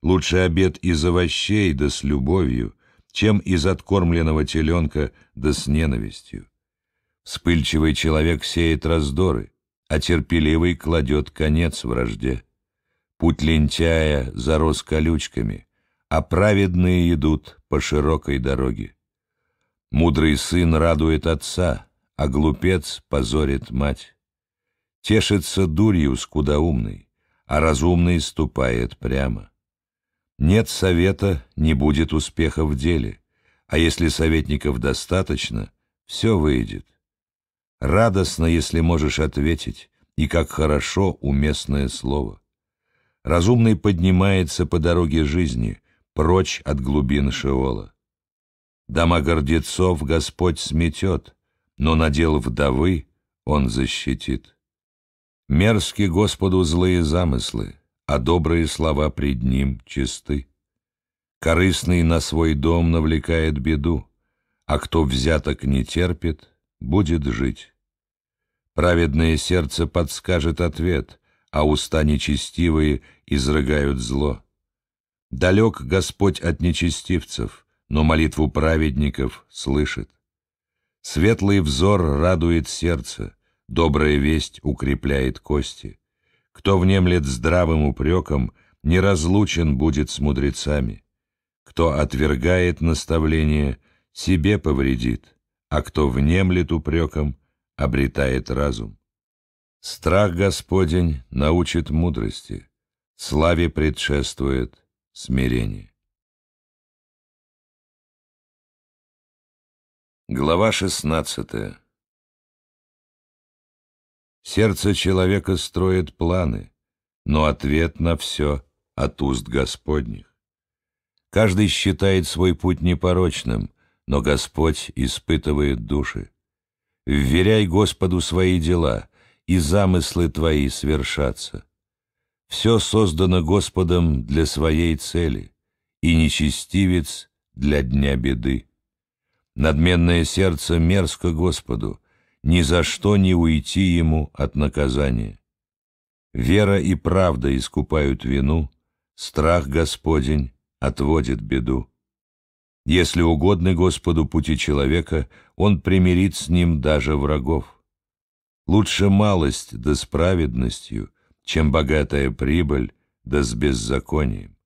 Лучше обед из овощей да с любовью, чем из откормленного теленка да с ненавистью. Вспыльчивый человек сеет раздоры, а терпеливый кладет конец вражде. Путь лентяя зарос колючками, а праведные идут по широкой дороге. Мудрый сын радует отца, а глупец позорит мать. Тешится дурью скудоумный, а разумный ступает прямо. Нет совета, не будет успеха в деле, а если советников достаточно, все выйдет. Радостно, если можешь ответить, и как хорошо уместное слово. Разумный поднимается по дороге жизни, прочь от глубин Шеола. Дома гордецов Господь сметет, но надел вдовы Он защитит. Мерзки Господу злые замыслы, а добрые слова пред Ним чисты. Корыстный на свой дом навлекает беду, а кто взяток не терпит, будет жить. Праведное сердце подскажет ответ, а уста нечестивые изрыгают зло. Далек Господь от нечестивцев, но молитву праведников слышит. Светлый взор радует сердце, добрая весть укрепляет кости. Кто внемлет здравым упреком, неразлучен будет с мудрецами. Кто отвергает наставление, себе повредит, а кто внемлет упреком, обретает разум. Страх Господень научит мудрости, славе предшествует смирение. Глава 16 Сердце человека строит планы, но ответ на все от уст Господних. Каждый считает свой путь непорочным, но Господь испытывает души. Вверяй Господу свои дела — и замыслы твои свершатся. Все создано Господом для своей цели, и нечестивец для дня беды. Надменное сердце мерзко Господу, ни за что не уйти ему от наказания. Вера и правда искупают вину, страх Господень отводит беду. Если угодны Господу пути человека, он примирит с ним даже врагов. Лучше малость да с праведностью, чем богатая прибыль да с беззаконием.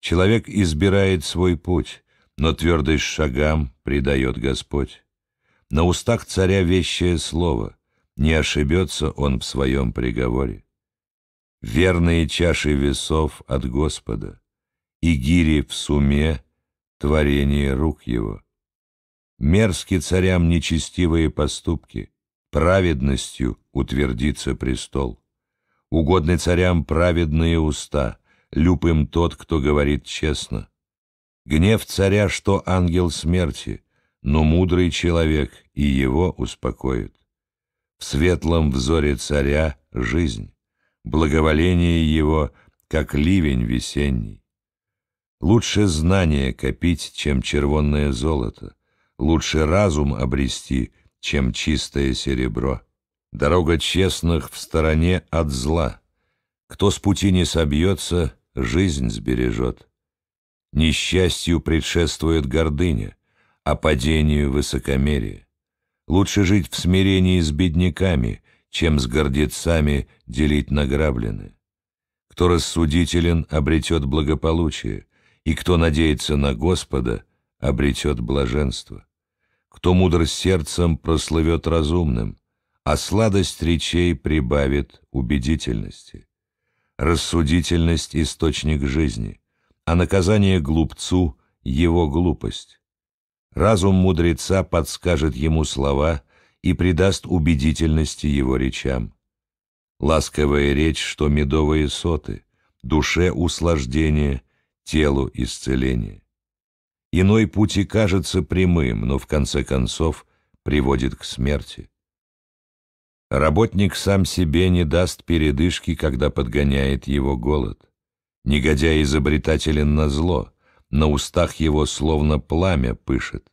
Человек избирает свой путь, но твердый шагам придает Господь. На устах царя вещее слово, не ошибется он в своем приговоре. Верные чаши весов от Господа, и гири в суме — творение рук его. Мерзкие царям нечестивые поступки, праведностью утвердится престол. Угодны царям праведные уста, любым тот, кто говорит честно. Гнев царя, что ангел смерти, но мудрый человек и его успокоит. В светлом взоре царя жизнь, благоволение его, как ливень весенний. Лучше знание копить, чем червонное золото, лучше разум обрести — чем чистое серебро. Дорога честных в стороне от зла. Кто с пути не собьется, жизнь сбережет. Несчастью предшествует гордыня, а падению — высокомерие. Лучше жить в смирении с бедняками, чем с гордецами делить награбленное. Кто рассудителен, обретет благополучие, и кто надеется на Господа, обретет блаженство. Кто мудр сердцем, прослывет разумным, а сладость речей прибавит убедительности. Рассудительность — источник жизни, а наказание глупцу — его глупость. Разум мудреца подскажет ему слова и придаст убедительности его речам. Ласковая речь, что медовые соты, душе услаждение, телу исцеление. Иной путь и кажется прямым, но в конце концов приводит к смерти. Работник сам себе не даст передышки, когда подгоняет его голод. Негодяй изобретателен на зло, на устах его словно пламя пышет.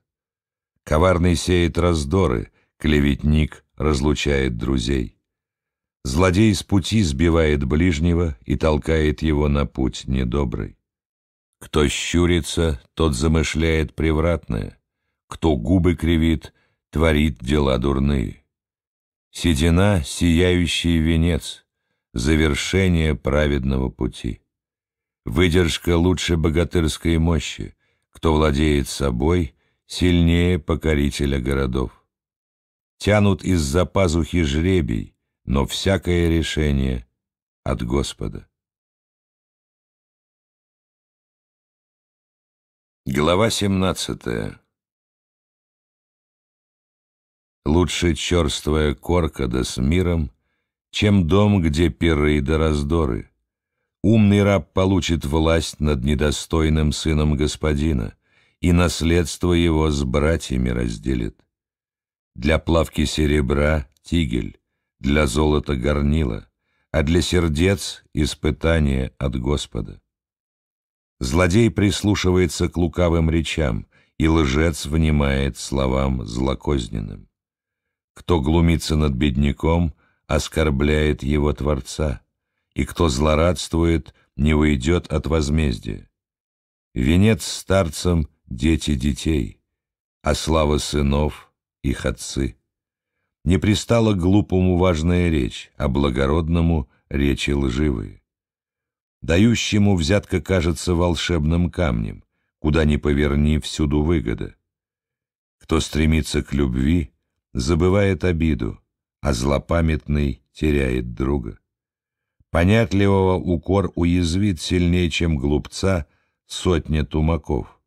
Коварный сеет раздоры, клеветник разлучает друзей. Злодей с пути сбивает ближнего и толкает его на путь недобрый. Кто щурится, тот замышляет превратное, кто губы кривит, творит дела дурные. Седина — сияющий венец, завершение праведного пути. Выдержка лучше богатырской мощи, кто владеет собой, сильнее покорителя городов. Тянут из-за пазухи жребий, но всякое решение от Господа. Глава 17 Лучше черствая корка да с миром, чем дом, где пиры да раздоры. Умный раб получит власть над недостойным сыном господина, и наследство его с братьями разделит. Для плавки серебра — тигель, для золота — горнила, а для сердец — испытание от Господа. Злодей прислушивается к лукавым речам, и лжец внимает словам злокозненным. Кто глумится над бедняком, оскорбляет его Творца, и кто злорадствует, не уйдет от возмездия. Венец старцам — дети детей, а слава сынов — их отцы. Не пристала глупому важная речь, а благородному — речи лживые. Дающему взятка кажется волшебным камнем, куда ни поверни, всюду выгода. Кто стремится к любви, забывает обиду, а злопамятный теряет друга. Понятливого укор уязвит сильнее, чем глупца, сотня тумаков.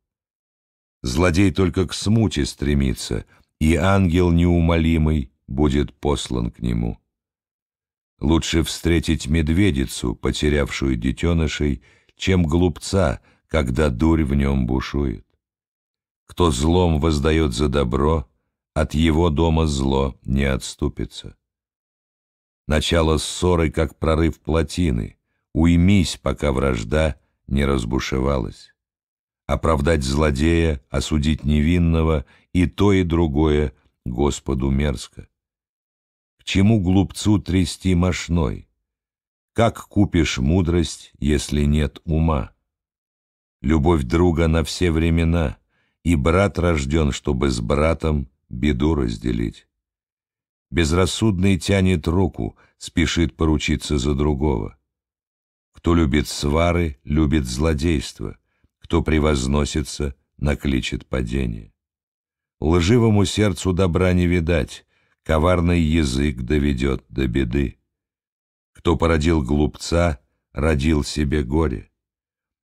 Злодей только к смуте стремится, и ангел неумолимый будет послан к нему. Лучше встретить медведицу, потерявшую детенышей, чем глупца, когда дурь в нем бушует. Кто злом воздает за добро, от его дома зло не отступится. Начало ссоры, как прорыв плотины, уймись, пока вражда не разбушевалась. Оправдать злодея, осудить невинного, и то, и другое Господу мерзко чему глупцу трясти мошной? Как купишь мудрость, если нет ума? Любовь друга на все времена, и брат рожден, чтобы с братом беду разделить. Безрассудный тянет руку, спешит поручиться за другого. Кто любит свары, любит злодейство, кто превозносится, накличет падение. Лживому сердцу добра не видать, коварный язык доведет до беды. Кто породил глупца, родил себе горе.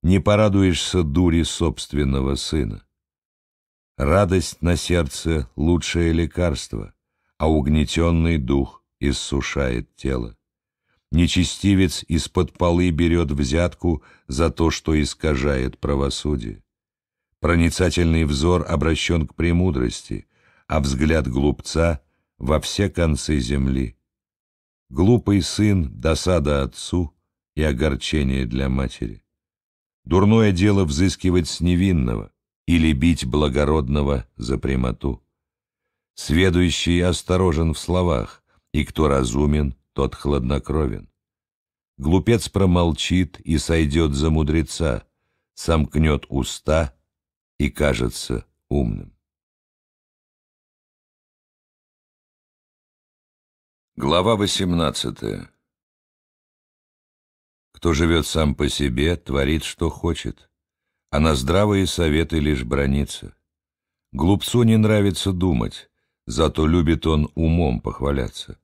Не порадуешься дури собственного сына. Радость на сердце — лучшее лекарство, а угнетенный дух иссушает тело. Нечестивец из-под полы берет взятку за то, что искажает правосудие. Проницательный взор обращен к премудрости, а взгляд глупца во все концы земли. Глупый сын — досада отцу и огорчение для матери. Дурное дело взыскивать с невинного или бить благородного за прямоту. Сведущий осторожен в словах, и кто разумен, тот хладнокровен. Глупец промолчит и сойдет за мудреца, сомкнет уста и кажется умным. Глава 18 Кто живет сам по себе, творит, что хочет, а на здравые советы лишь бронится. Глупцу не нравится думать, зато любит он умом похваляться.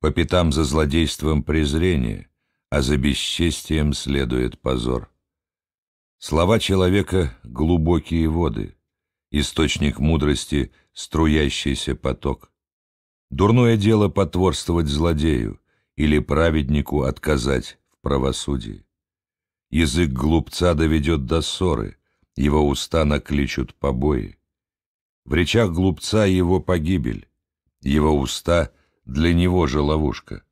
По пятам за злодейством презрение, а за бесчестием следует позор. Слова человека — глубокие воды, источник мудрости — струящийся поток. Дурное дело потворствовать злодею или праведнику отказать в правосудии. Язык глупца доведет до ссоры, его уста накличут побои. В речах глупца его погибель, его уста для него же ловушка.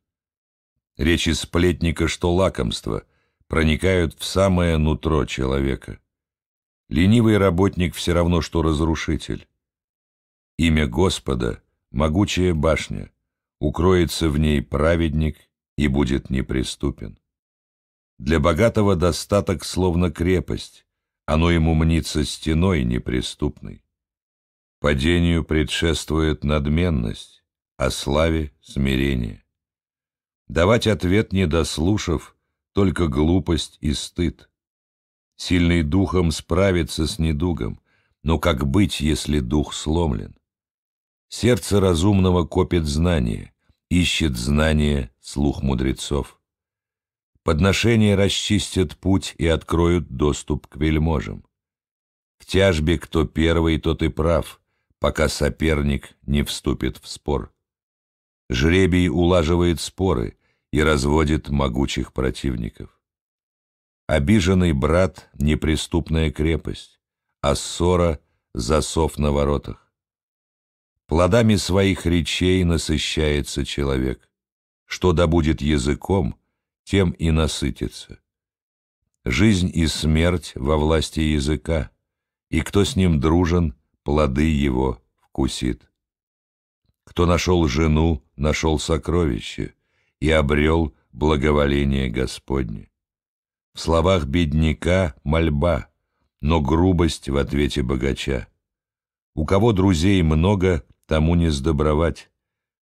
Речи сплетника, что лакомство, проникают в самое нутро человека. Ленивый работник все равно, что разрушитель. Имя Господа — могучая башня, укроется в ней праведник и будет неприступен. Для богатого достаток словно крепость, оно ему мнится стеной неприступной. Падению предшествует надменность, а славе — смирение. Давать ответ, не дослушав, только глупость и стыд. Сильный духом справится с недугом, но как быть, если дух сломлен? Сердце разумного копит знания, ищет знания слух мудрецов. Подношения расчистят путь и откроют доступ к вельможам. В тяжбе кто первый, тот и прав, пока соперник не вступит в спор. Жребий улаживает споры и разводит могучих противников. Обиженный брат — неприступная крепость, а ссора — засов на воротах. Плодами своих речей насыщается человек. Что добудет языком, тем и насытится. Жизнь и смерть во власти языка, и кто с ним дружен, плоды его вкусит. Кто нашел жену, нашел сокровище, и обрел благоволение Господне. В словах бедняка мольба, но грубость в ответе богача. У кого друзей много, тому не сдобровать,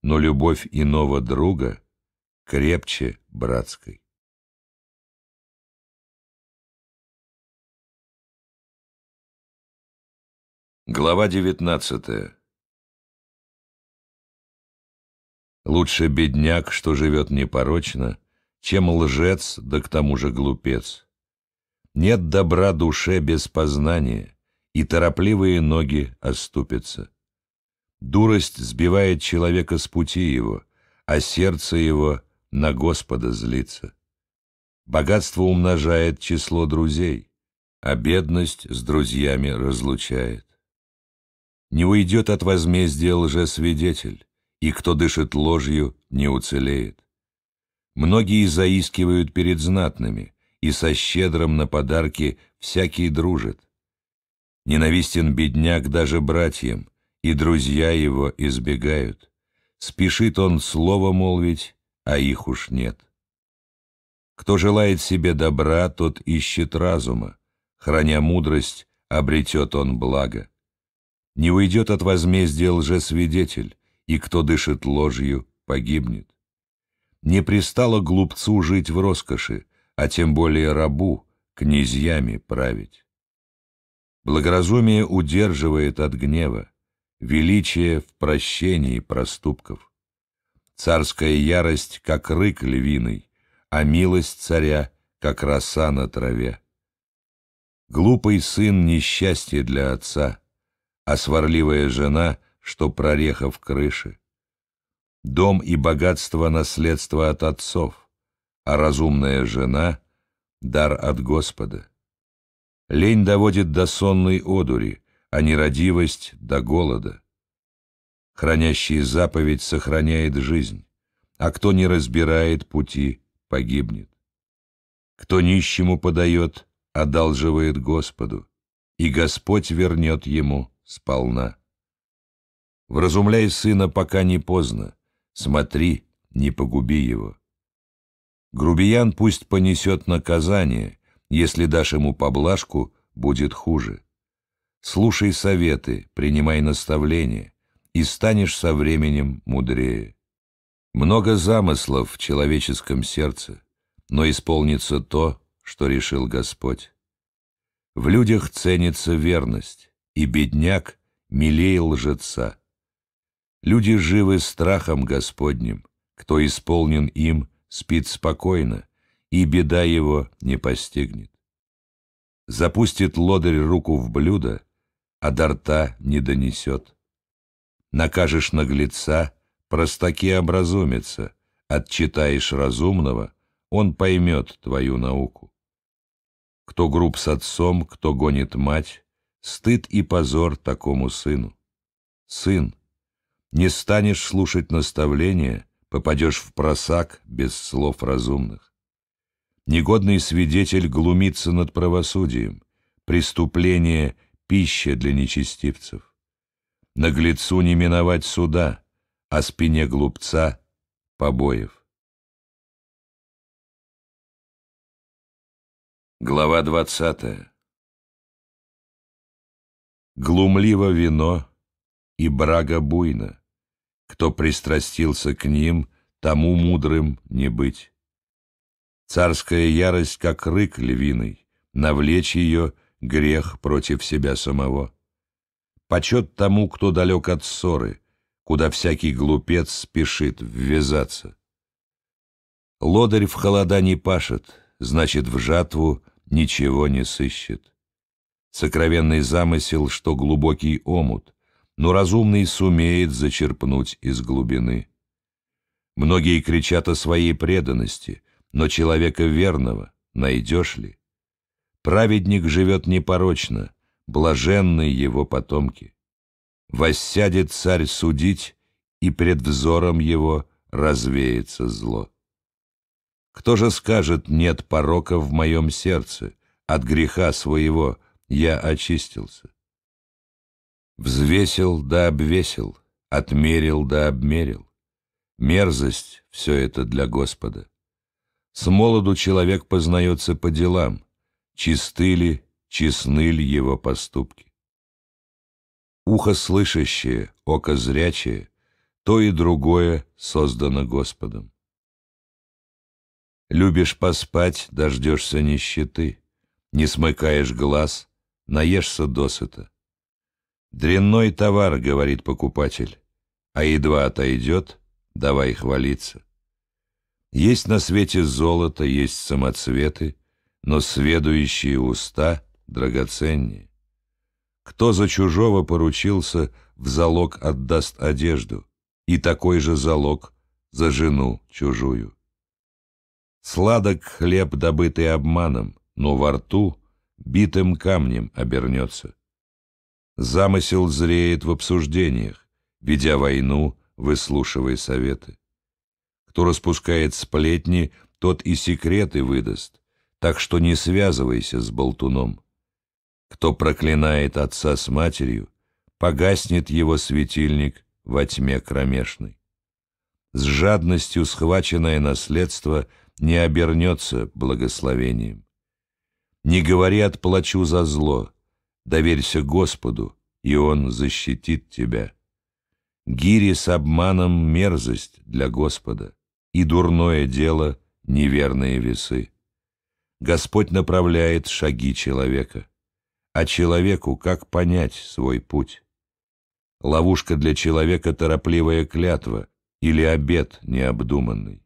но любовь иного друга крепче братской. Глава девятнадцатая. Лучше бедняк, что живет непорочно, чем лжец, да к тому же глупец. Нет добра душе без познания, и торопливые ноги оступятся. Дурость сбивает человека с пути его, а сердце его на Господа злится. Богатство умножает число друзей, а бедность с друзьями разлучает. Не уйдет от возмездия лжесвидетель, и кто дышит ложью, не уцелеет. Многие заискивают перед знатными, и со щедрым на подарки всякий дружит. Ненавистен бедняк даже братьям, и друзья его избегают. Спешит он слово молвить, а их уж нет. Кто желает себе добра, тот ищет разума. Храня мудрость, обретет он благо. Не уйдет от возмездия лжесвидетель, и кто дышит ложью, погибнет. Не пристало глупцу жить в роскоши, а тем более рабу, князьями править. Благоразумие удерживает от гнева, величие в прощении проступков. Царская ярость, как рык львиный, а милость царя, как роса на траве. Глупый сын — несчастье для отца, а сварливая жена, что прореха в крыше. Дом и богатство — наследство от отцов, а разумная жена — дар от Господа. Лень доводит до сонной одури, а нерадивость до голода. Хранящий заповедь сохраняет жизнь, а кто не разбирает пути, погибнет. Кто нищему подает, одалживает Господу, и Господь вернет ему сполна. Вразумляй сына, пока не поздно, смотри, не погуби его. Грубиян пусть понесет наказание, если дашь ему поблажку, будет хуже. Слушай советы, принимай наставления, и станешь со временем мудрее. Много замыслов в человеческом сердце, но исполнится то, что решил Господь. В людях ценится верность, и бедняк милее лжеца. Люди живы страхом Господним, кто исполнен им, спит спокойно, и беда его не постигнет. Запустит лодырь руку в блюдо, а до рта не донесет. Накажешь наглеца, простаки образумятся, отчитаешь разумного, он поймет твою науку. Кто груб с отцом, кто гонит мать, стыд и позор такому сыну. Сын, не станешь слушать наставления, попадешь в просак без слов разумных. Негодный свидетель глумится над правосудием, преступление пища для нечестивцев. Наглецу не миновать суда, а спине глупца — побоев. Глава двадцатая Глумливо вино и брага буйно. Кто пристрастился к ним, тому мудрым не быть. Царская ярость, как рык львиный, навлечь ее грех против себя самого. Почет тому, кто далек от ссоры, куда всякий глупец спешит ввязаться. Лодырь в холода не пашет, значит, в жатву ничего не сыщет. Сокровенный замысел, что глубокий омут, но разумный сумеет зачерпнуть из глубины. Многие кричат о своей преданности, но человека верного найдешь ли? Праведник живет непорочно, блаженны его потомки. Воссядет царь судить, и пред взором его развеется зло. Кто же скажет, нет порока в моем сердце, от греха своего я очистился? Взвесил да обвесил, отмерил да обмерил. Мерзость — все это для Господа. С молоду человек познается по делам, чисты ли, честны ли его поступки. Ухо слышащее, око зрячее, то и другое создано Господом. Любишь поспать, дождешься нищеты, не смыкаешь глаз, наешься досыта. Дрянной товар, говорит покупатель, а едва отойдет, давай хвалиться. Есть на свете золото, есть самоцветы — но сведущие уста драгоценнее. Кто за чужого поручился, в залог отдаст одежду, и такой же залог за жену чужую. Сладок хлеб, добытый обманом, но во рту битым камнем обернется. Замысел зреет в обсуждениях, ведя войну, выслушивая советы. Кто распускает сплетни, тот и секреты выдаст, так что не связывайся с болтуном. Кто проклинает отца с матерью, погаснет его светильник во тьме кромешной. С жадностью схваченное наследство не обернется благословением. Не говори «отплачу за зло», доверься Господу, и Он защитит тебя. Гири с обманом — мерзость для Господа, и дурное дело — неверные весы. Господь направляет шаги человека. А человеку как понять свой путь? Ловушка для человека — торопливая клятва или обед необдуманный.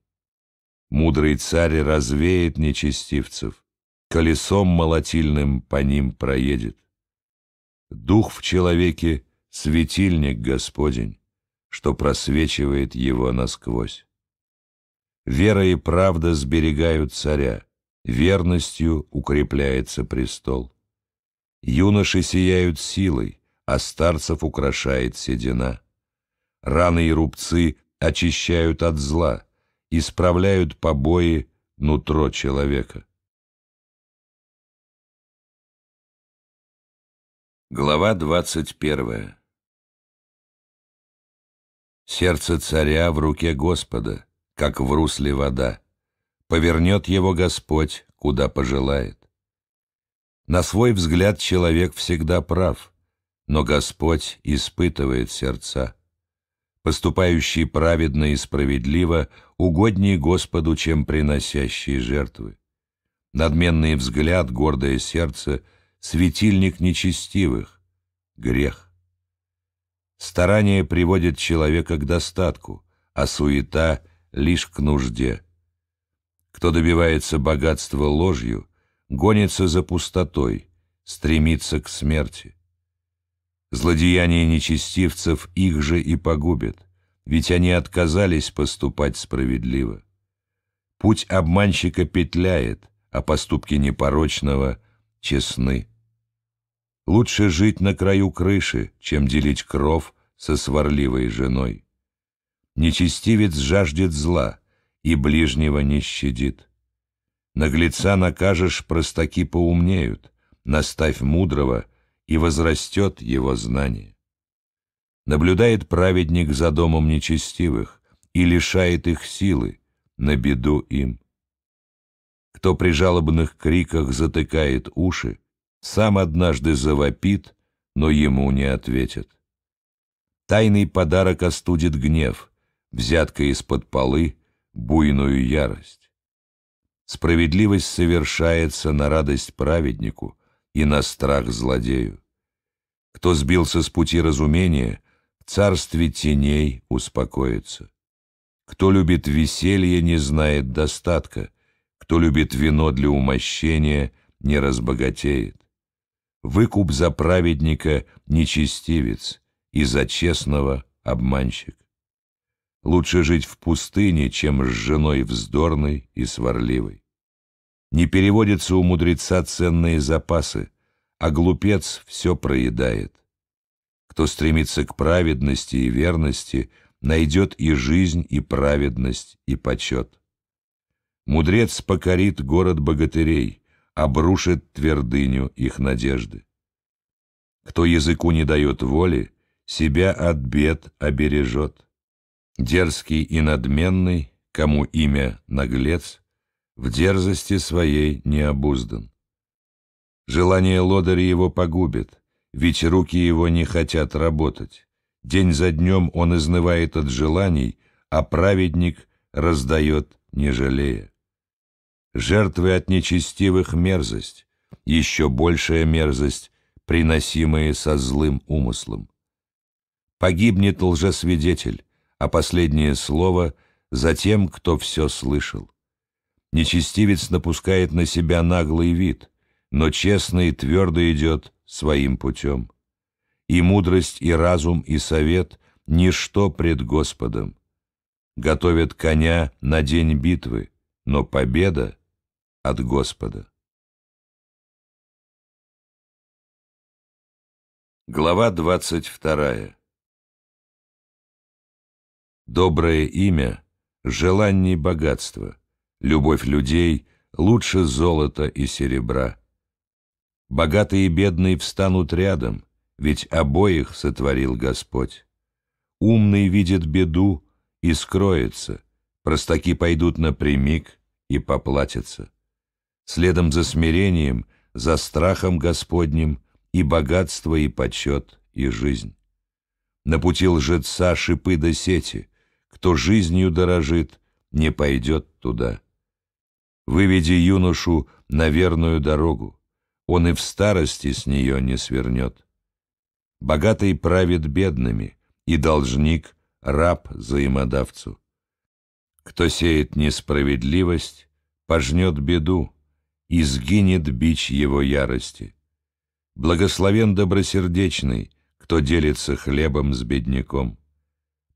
Мудрый царь развеет нечестивцев, колесом молотильным по ним проедет. Дух в человеке — светильник Господень, что просвечивает его насквозь. Вера и правда сберегают царя, верностью укрепляется престол. Юноши сияют силой, а старцев украшает седина. Раны и рубцы очищают от зла, исправляют побои нутро человека. Глава двадцать первая Сердце царя в руке Господа, как в русле вода повернет его Господь, куда пожелает. На свой взгляд человек всегда прав, но Господь испытывает сердца. Поступающий праведно и справедливо угоднее Господу, чем приносящие жертвы. Надменный взгляд, гордое сердце — светильник нечестивых, грех. Старание приводит человека к достатку, а суета — лишь к нужде — кто добивается богатства ложью, гонится за пустотой, стремится к смерти. Злодеяния нечестивцев их же и погубят, ведь они отказались поступать справедливо. Путь обманщика петляет, а поступки непорочного честны. Лучше жить на краю крыши, чем делить кров со сварливой женой. Нечестивец жаждет зла — и ближнего не щадит. Наглеца накажешь, простаки поумнеют, наставь мудрого, и возрастет его знание. Наблюдает праведник за домом нечестивых и лишает их силы на беду им. Кто при жалобных криках затыкает уши, сам однажды завопит, но ему не ответят. Тайный подарок остудит гнев, взятка из-под полы буйную ярость. Справедливость совершается на радость праведнику и на страх злодею. Кто сбился с пути разумения, в царстве теней успокоится. Кто любит веселье, не знает достатка, кто любит вино для умощения, не разбогатеет. Выкуп за праведника – нечестивец, и за честного – обманщик. Лучше жить в пустыне, чем с женой вздорной и сварливой. Не переводятся у мудреца ценные запасы, а глупец все проедает. Кто стремится к праведности и верности, найдет и жизнь, и праведность, и почет. Мудрец покорит город богатырей, обрушит твердыню их надежды. Кто языку не дает воли, себя от бед обережет. Дерзкий и надменный, кому имя наглец, в дерзости своей не обуздан. Желание лодыря его погубит, ведь руки его не хотят работать. День за днем он изнывает от желаний, а праведник раздает, не жалея. Жертвы от нечестивых мерзость, еще большая мерзость, приносимые со злым умыслом. Погибнет лжесвидетель, а последнее слово — за тем, кто все слышал. Нечестивец напускает на себя наглый вид, но честно и твердо идет своим путем. И мудрость, и разум, и совет — ничто пред Господом. Готовят коня на день битвы, но победа от Господа. Глава двадцать вторая Доброе имя — желание богатства, любовь людей лучше золота и серебра. Богатые и бедные встанут рядом, ведь обоих сотворил Господь. Умный видит беду и скроется, простаки пойдут напрямик и поплатятся. Следом за смирением, за страхом Господним и богатство, и почет, и жизнь. На пути лжеца шипы до да сети, кто жизнью дорожит, не пойдет туда. Выведи юношу на верную дорогу, он и в старости с нее не свернет. Богатый правит бедными, и должник — раб взаимодавцу. Кто сеет несправедливость, пожнет беду, и сгинет бич его ярости. Благословен добросердечный, кто делится хлебом с бедняком.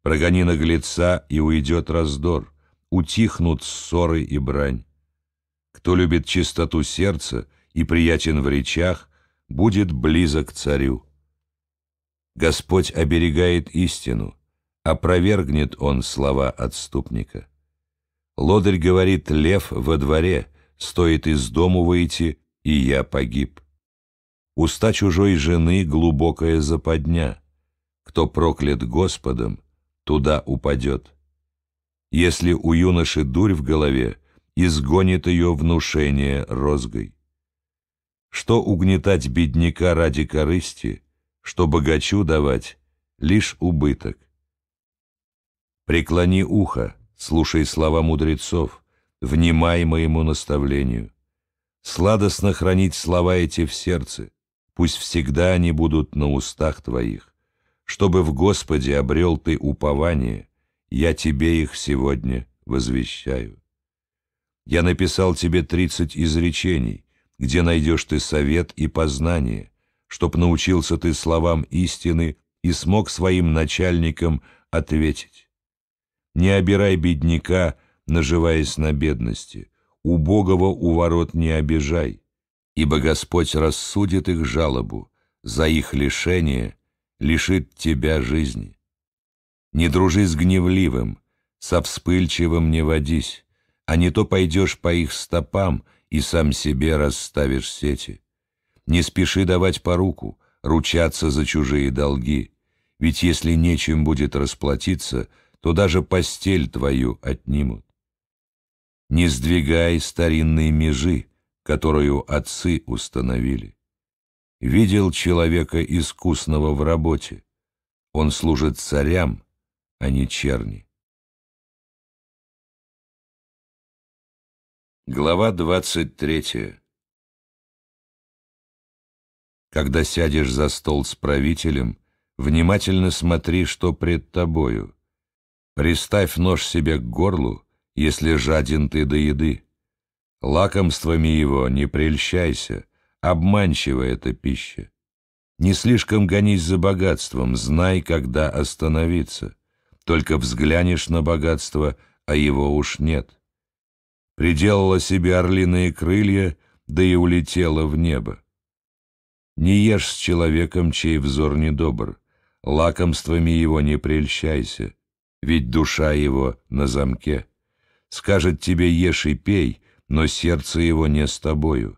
Прогони наглеца, и уйдет раздор, утихнут ссоры и брань. Кто любит чистоту сердца и приятен в речах, будет близок к царю. Господь оберегает истину, опровергнет он слова отступника. Лодырь говорит «Лев во дворе», «Стоит из дому выйти, и я погиб». Уста чужой жены глубокая западня. Кто проклят Господом, туда упадет. Если у юноши дурь в голове, изгонит ее внушение розгой. Что угнетать бедняка ради корысти, что богачу давать лишь убыток. Преклони ухо, слушай слова мудрецов, внимай моему наставлению. Сладостно хранить слова эти в сердце, пусть всегда они будут на устах твоих чтобы в Господе обрел ты упование, я тебе их сегодня возвещаю. Я написал тебе тридцать изречений, где найдешь ты совет и познание, чтоб научился ты словам истины и смог своим начальникам ответить. Не обирай бедняка, наживаясь на бедности, убогого у ворот не обижай, ибо Господь рассудит их жалобу, за их лишение лишит тебя жизни. Не дружи с гневливым, со вспыльчивым не водись, а не то пойдешь по их стопам и сам себе расставишь сети. Не спеши давать поруку, ручаться за чужие долги, ведь если нечем будет расплатиться, то даже постель твою отнимут. Не сдвигай старинные межи, которую отцы установили видел человека искусного в работе. Он служит царям, а не черни. Глава 23 Когда сядешь за стол с правителем, внимательно смотри, что пред тобою. Приставь нож себе к горлу, если жаден ты до еды. Лакомствами его не прельщайся — Обманчива эта пища. Не слишком гонись за богатством, знай, когда остановиться. Только взглянешь на богатство, а его уж нет. Приделала себе орлиные крылья, да и улетела в небо. Не ешь с человеком, чей взор недобр, лакомствами его не прельщайся, ведь душа его на замке. Скажет тебе «ешь и пей», но сердце его не с тобою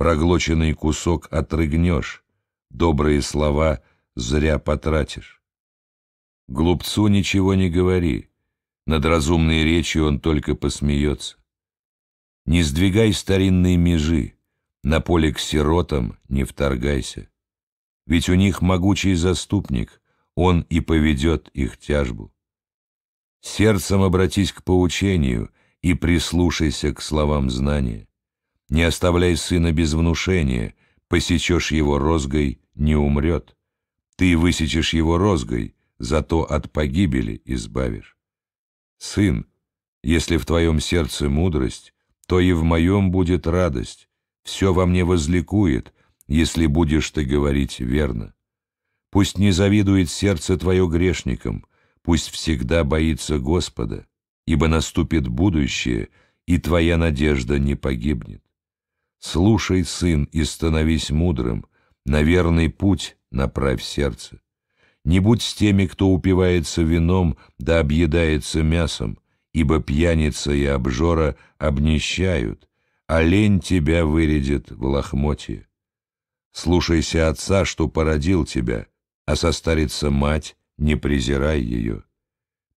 проглоченный кусок отрыгнешь, добрые слова зря потратишь. Глупцу ничего не говори, над разумной речью он только посмеется. Не сдвигай старинные межи, на поле к сиротам не вторгайся. Ведь у них могучий заступник, он и поведет их тяжбу. Сердцем обратись к поучению и прислушайся к словам знания. Не оставляй сына без внушения, посечешь его розгой, не умрет. Ты высечешь его розгой, зато от погибели избавишь. Сын, если в твоем сердце мудрость, то и в моем будет радость, все во мне возликует, если будешь ты говорить верно. Пусть не завидует сердце твое грешникам, пусть всегда боится Господа, ибо наступит будущее, и твоя надежда не погибнет. Слушай, сын, и становись мудрым, на верный путь направь сердце. Не будь с теми, кто упивается вином, да объедается мясом, ибо пьяница и обжора обнищают, а лень тебя вырядит в лохмотье. Слушайся отца, что породил тебя, а состарится мать, не презирай ее.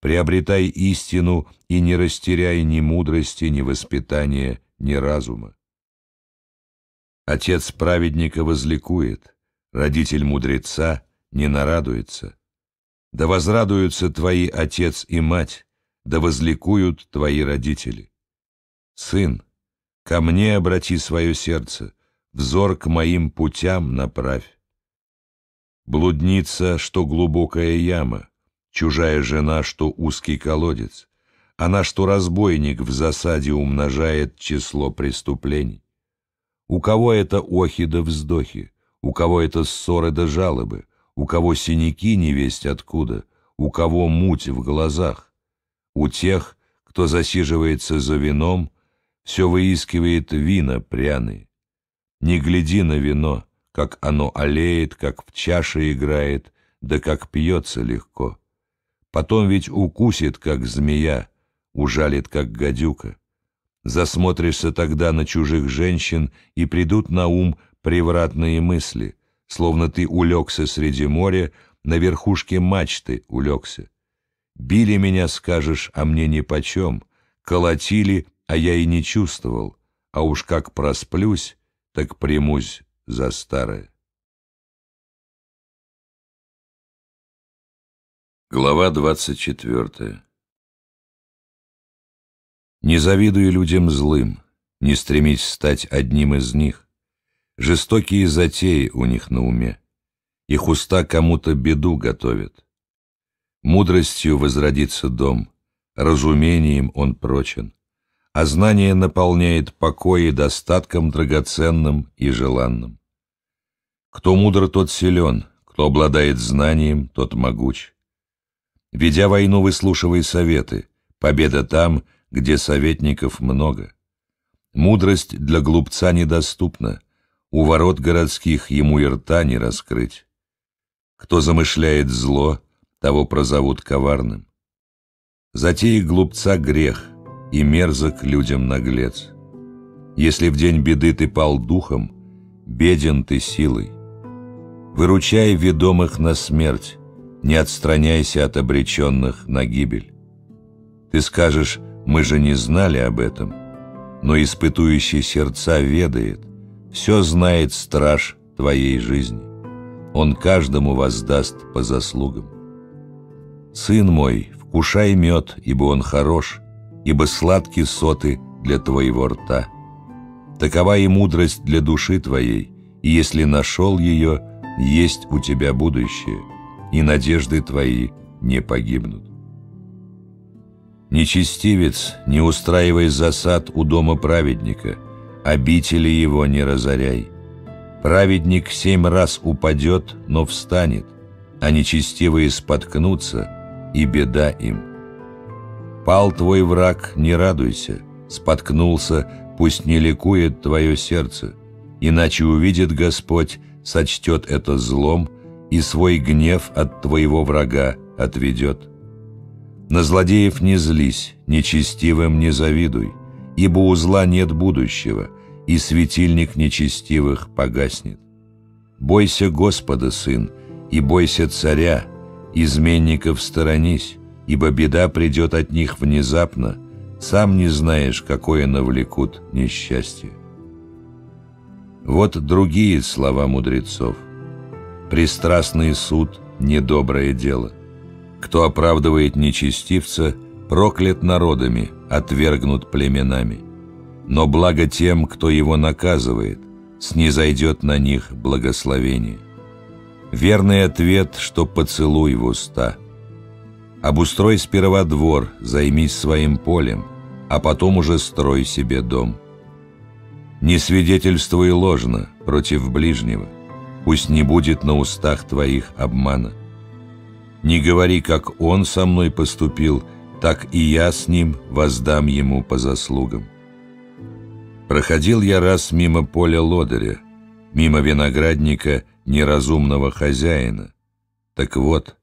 Приобретай истину и не растеряй ни мудрости, ни воспитания, ни разума. Отец праведника возликует, родитель мудреца не нарадуется. Да возрадуются твои отец и мать, да возликуют твои родители. Сын, ко мне обрати свое сердце, взор к моим путям направь. Блудница, что глубокая яма, чужая жена, что узкий колодец, она, что разбойник в засаде умножает число преступлений. У кого это охи да вздохи, у кого это ссоры да жалобы, у кого синяки невесть откуда, у кого муть в глазах. У тех, кто засиживается за вином, все выискивает вина пряные. Не гляди на вино, как оно олеет, как в чаше играет, да как пьется легко. Потом ведь укусит, как змея, ужалит, как гадюка. Засмотришься тогда на чужих женщин, и придут на ум превратные мысли, словно ты улегся среди моря, на верхушке мачты улегся. Били меня, скажешь, а мне нипочем, колотили, а я и не чувствовал, а уж как просплюсь, так примусь за старое. Глава двадцать четвертая не завидуй людям злым, не стремись стать одним из них. Жестокие затеи у них на уме. Их уста кому-то беду готовят. Мудростью возродится дом, разумением он прочен, а знание наполняет покой и достатком драгоценным и желанным. Кто мудр, тот силен, кто обладает знанием, тот могуч. Ведя войну, выслушивай советы, победа там — где советников много. Мудрость для глупца недоступна, у ворот городских ему и рта не раскрыть. Кто замышляет зло, того прозовут коварным. Затеи глупца грех, и мерзок людям наглец. Если в день беды ты пал духом, беден ты силой. Выручай ведомых на смерть, не отстраняйся от обреченных на гибель. Ты скажешь – мы же не знали об этом, но испытующий сердца ведает, все знает страж твоей жизни. Он каждому воздаст по заслугам. Сын мой, вкушай мед, ибо он хорош, ибо сладкие соты для твоего рта. Такова и мудрость для души твоей, и если нашел ее, есть у тебя будущее, и надежды твои не погибнут. Нечестивец, не устраивай засад у дома праведника, обители его не разоряй. Праведник семь раз упадет, но встанет, а нечестивые споткнутся, и беда им. Пал твой враг, не радуйся, споткнулся, пусть не ликует твое сердце, иначе увидит Господь, сочтет это злом и свой гнев от твоего врага отведет. На злодеев не злись, нечестивым не завидуй, ибо у зла нет будущего, и светильник нечестивых погаснет. Бойся Господа, сын, и бойся царя, изменников сторонись, ибо беда придет от них внезапно, сам не знаешь, какое навлекут несчастье. Вот другие слова мудрецов. Пристрастный суд – недоброе дело – кто оправдывает нечестивца, проклят народами, отвергнут племенами. Но благо тем, кто его наказывает, снизойдет на них благословение. Верный ответ, что поцелуй в уста. Обустрой сперва двор, займись своим полем, а потом уже строй себе дом. Не свидетельствуй ложно против ближнего, пусть не будет на устах твоих обмана – не говори, как он со мной поступил, так и я с ним воздам ему по заслугам. Проходил я раз мимо поля лодыря, мимо виноградника неразумного хозяина. Так вот,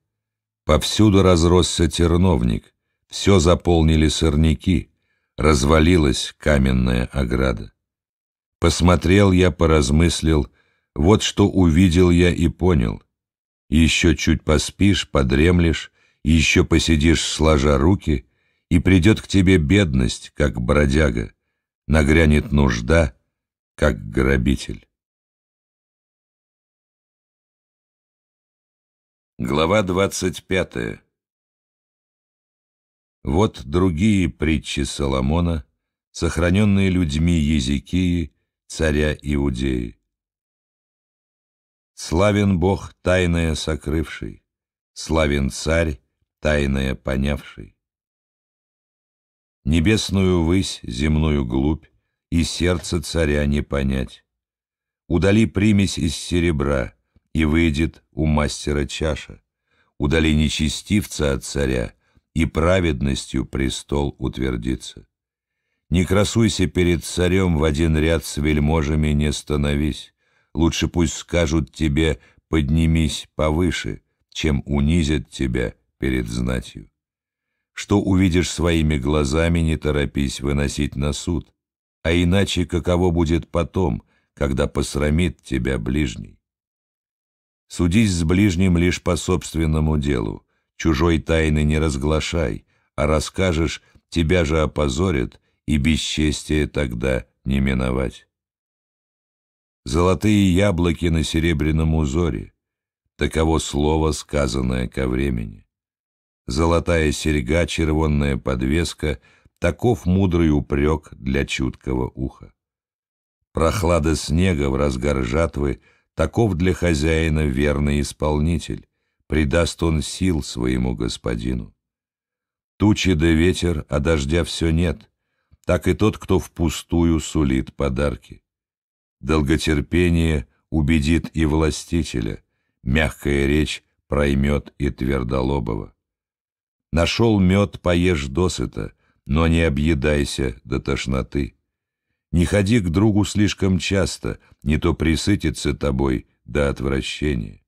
повсюду разросся терновник, все заполнили сорняки, развалилась каменная ограда. Посмотрел я, поразмыслил, вот что увидел я и понял — еще чуть поспишь, подремлешь, еще посидишь сложа руки, и придет к тебе бедность, как бродяга, нагрянет нужда, как грабитель. Глава двадцать пятая. Вот другие притчи Соломона, сохраненные людьми языки царя Иудеи. Славен Бог, тайное сокрывший, Славен Царь, тайное понявший. Небесную высь, земную глубь, И сердце царя не понять. Удали примесь из серебра, И выйдет у мастера чаша. Удали нечестивца от царя, И праведностью престол утвердится. Не красуйся перед царем, В один ряд с вельможами не становись. Лучше пусть скажут тебе «поднимись повыше», чем унизят тебя перед знатью. Что увидишь своими глазами, не торопись выносить на суд, а иначе каково будет потом, когда посрамит тебя ближний. Судись с ближним лишь по собственному делу, чужой тайны не разглашай, а расскажешь, тебя же опозорят, и бесчестие тогда не миновать золотые яблоки на серебряном узоре. Таково слово, сказанное ко времени. Золотая серьга, червонная подвеска, таков мудрый упрек для чуткого уха. Прохлада снега в разгар жатвы, таков для хозяина верный исполнитель, придаст он сил своему господину. Тучи да ветер, а дождя все нет, так и тот, кто впустую сулит подарки. Долготерпение убедит и властителя, мягкая речь проймет и твердолобого. Нашел мед, поешь досыта, но не объедайся до тошноты. Не ходи к другу слишком часто, не то присытится тобой до отвращения.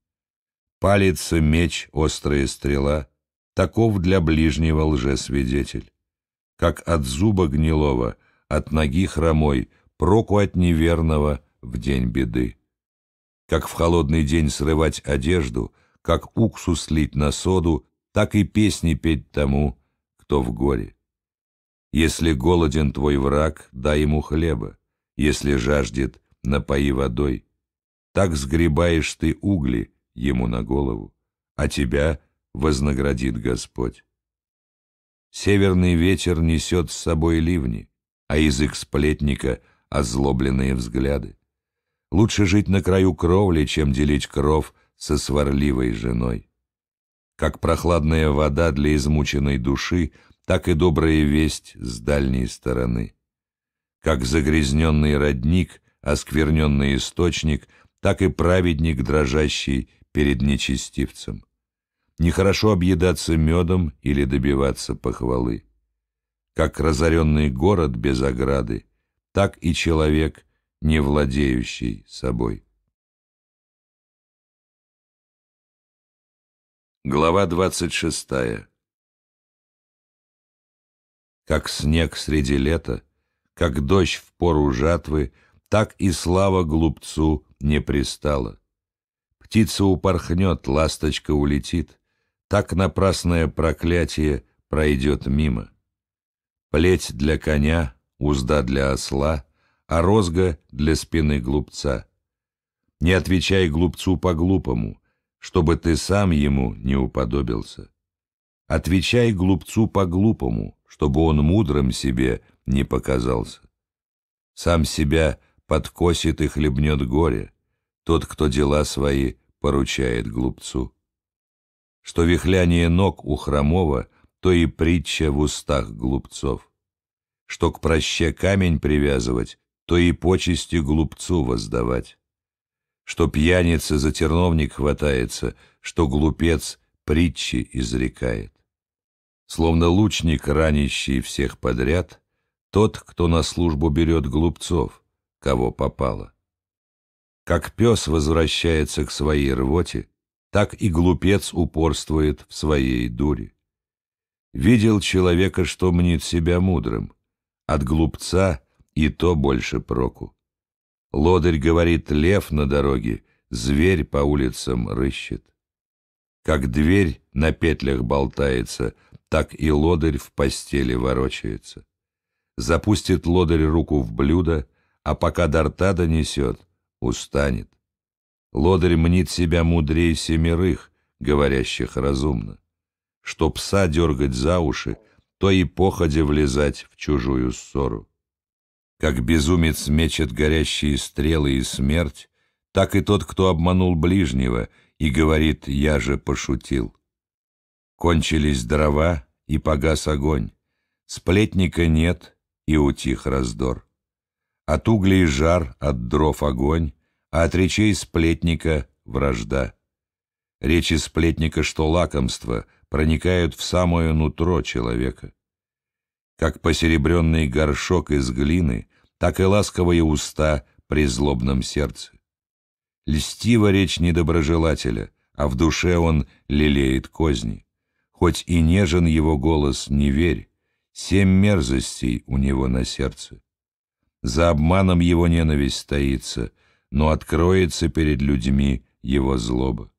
Палится меч, острая стрела, таков для ближнего лжесвидетель. Как от зуба гнилого, от ноги хромой — проку от неверного в день беды. Как в холодный день срывать одежду, как уксус лить на соду, так и песни петь тому, кто в горе. Если голоден твой враг, дай ему хлеба, если жаждет, напои водой. Так сгребаешь ты угли ему на голову, а тебя вознаградит Господь. Северный ветер несет с собой ливни, а язык сплетника — озлобленные взгляды. Лучше жить на краю кровли, чем делить кров со сварливой женой. Как прохладная вода для измученной души, так и добрая весть с дальней стороны. Как загрязненный родник, оскверненный источник, так и праведник, дрожащий перед нечестивцем. Нехорошо объедаться медом или добиваться похвалы. Как разоренный город без ограды, так и человек, не владеющий собой. Глава 26. Как снег среди лета, как дождь в пору жатвы, так и слава глупцу не пристала. Птица упорхнет, ласточка улетит, так напрасное проклятие пройдет мимо. Плеть для коня, узда для осла, а розга для спины глупца. Не отвечай глупцу по-глупому, чтобы ты сам ему не уподобился. Отвечай глупцу по-глупому, чтобы он мудрым себе не показался. Сам себя подкосит и хлебнет горе, тот, кто дела свои поручает глупцу. Что вихляние ног у хромого, то и притча в устах глупцов что к проще камень привязывать, то и почести глупцу воздавать. Что пьяница за терновник хватается, что глупец притчи изрекает. Словно лучник, ранящий всех подряд, тот, кто на службу берет глупцов, кого попало. Как пес возвращается к своей рвоте, так и глупец упорствует в своей дуре. Видел человека, что мнит себя мудрым — от глупца и то больше проку. Лодырь говорит, лев на дороге, зверь по улицам рыщет. Как дверь на петлях болтается, так и лодырь в постели ворочается. Запустит лодырь руку в блюдо, а пока до рта донесет, устанет. Лодырь мнит себя мудрее семерых, говорящих разумно. Что пса дергать за уши — то и походе влезать в чужую ссору. Как безумец мечет горящие стрелы и смерть, так и тот, кто обманул ближнего и говорит «я же пошутил». Кончились дрова, и погас огонь. Сплетника нет, и утих раздор. От углей жар, от дров огонь, а от речей сплетника — вражда. Речи сплетника, что лакомство, проникают в самое нутро человека. Как посеребренный горшок из глины, так и ласковые уста при злобном сердце. Льстива речь недоброжелателя, а в душе он лелеет козни. Хоть и нежен его голос, не верь, семь мерзостей у него на сердце. За обманом его ненависть стоится, но откроется перед людьми его злоба.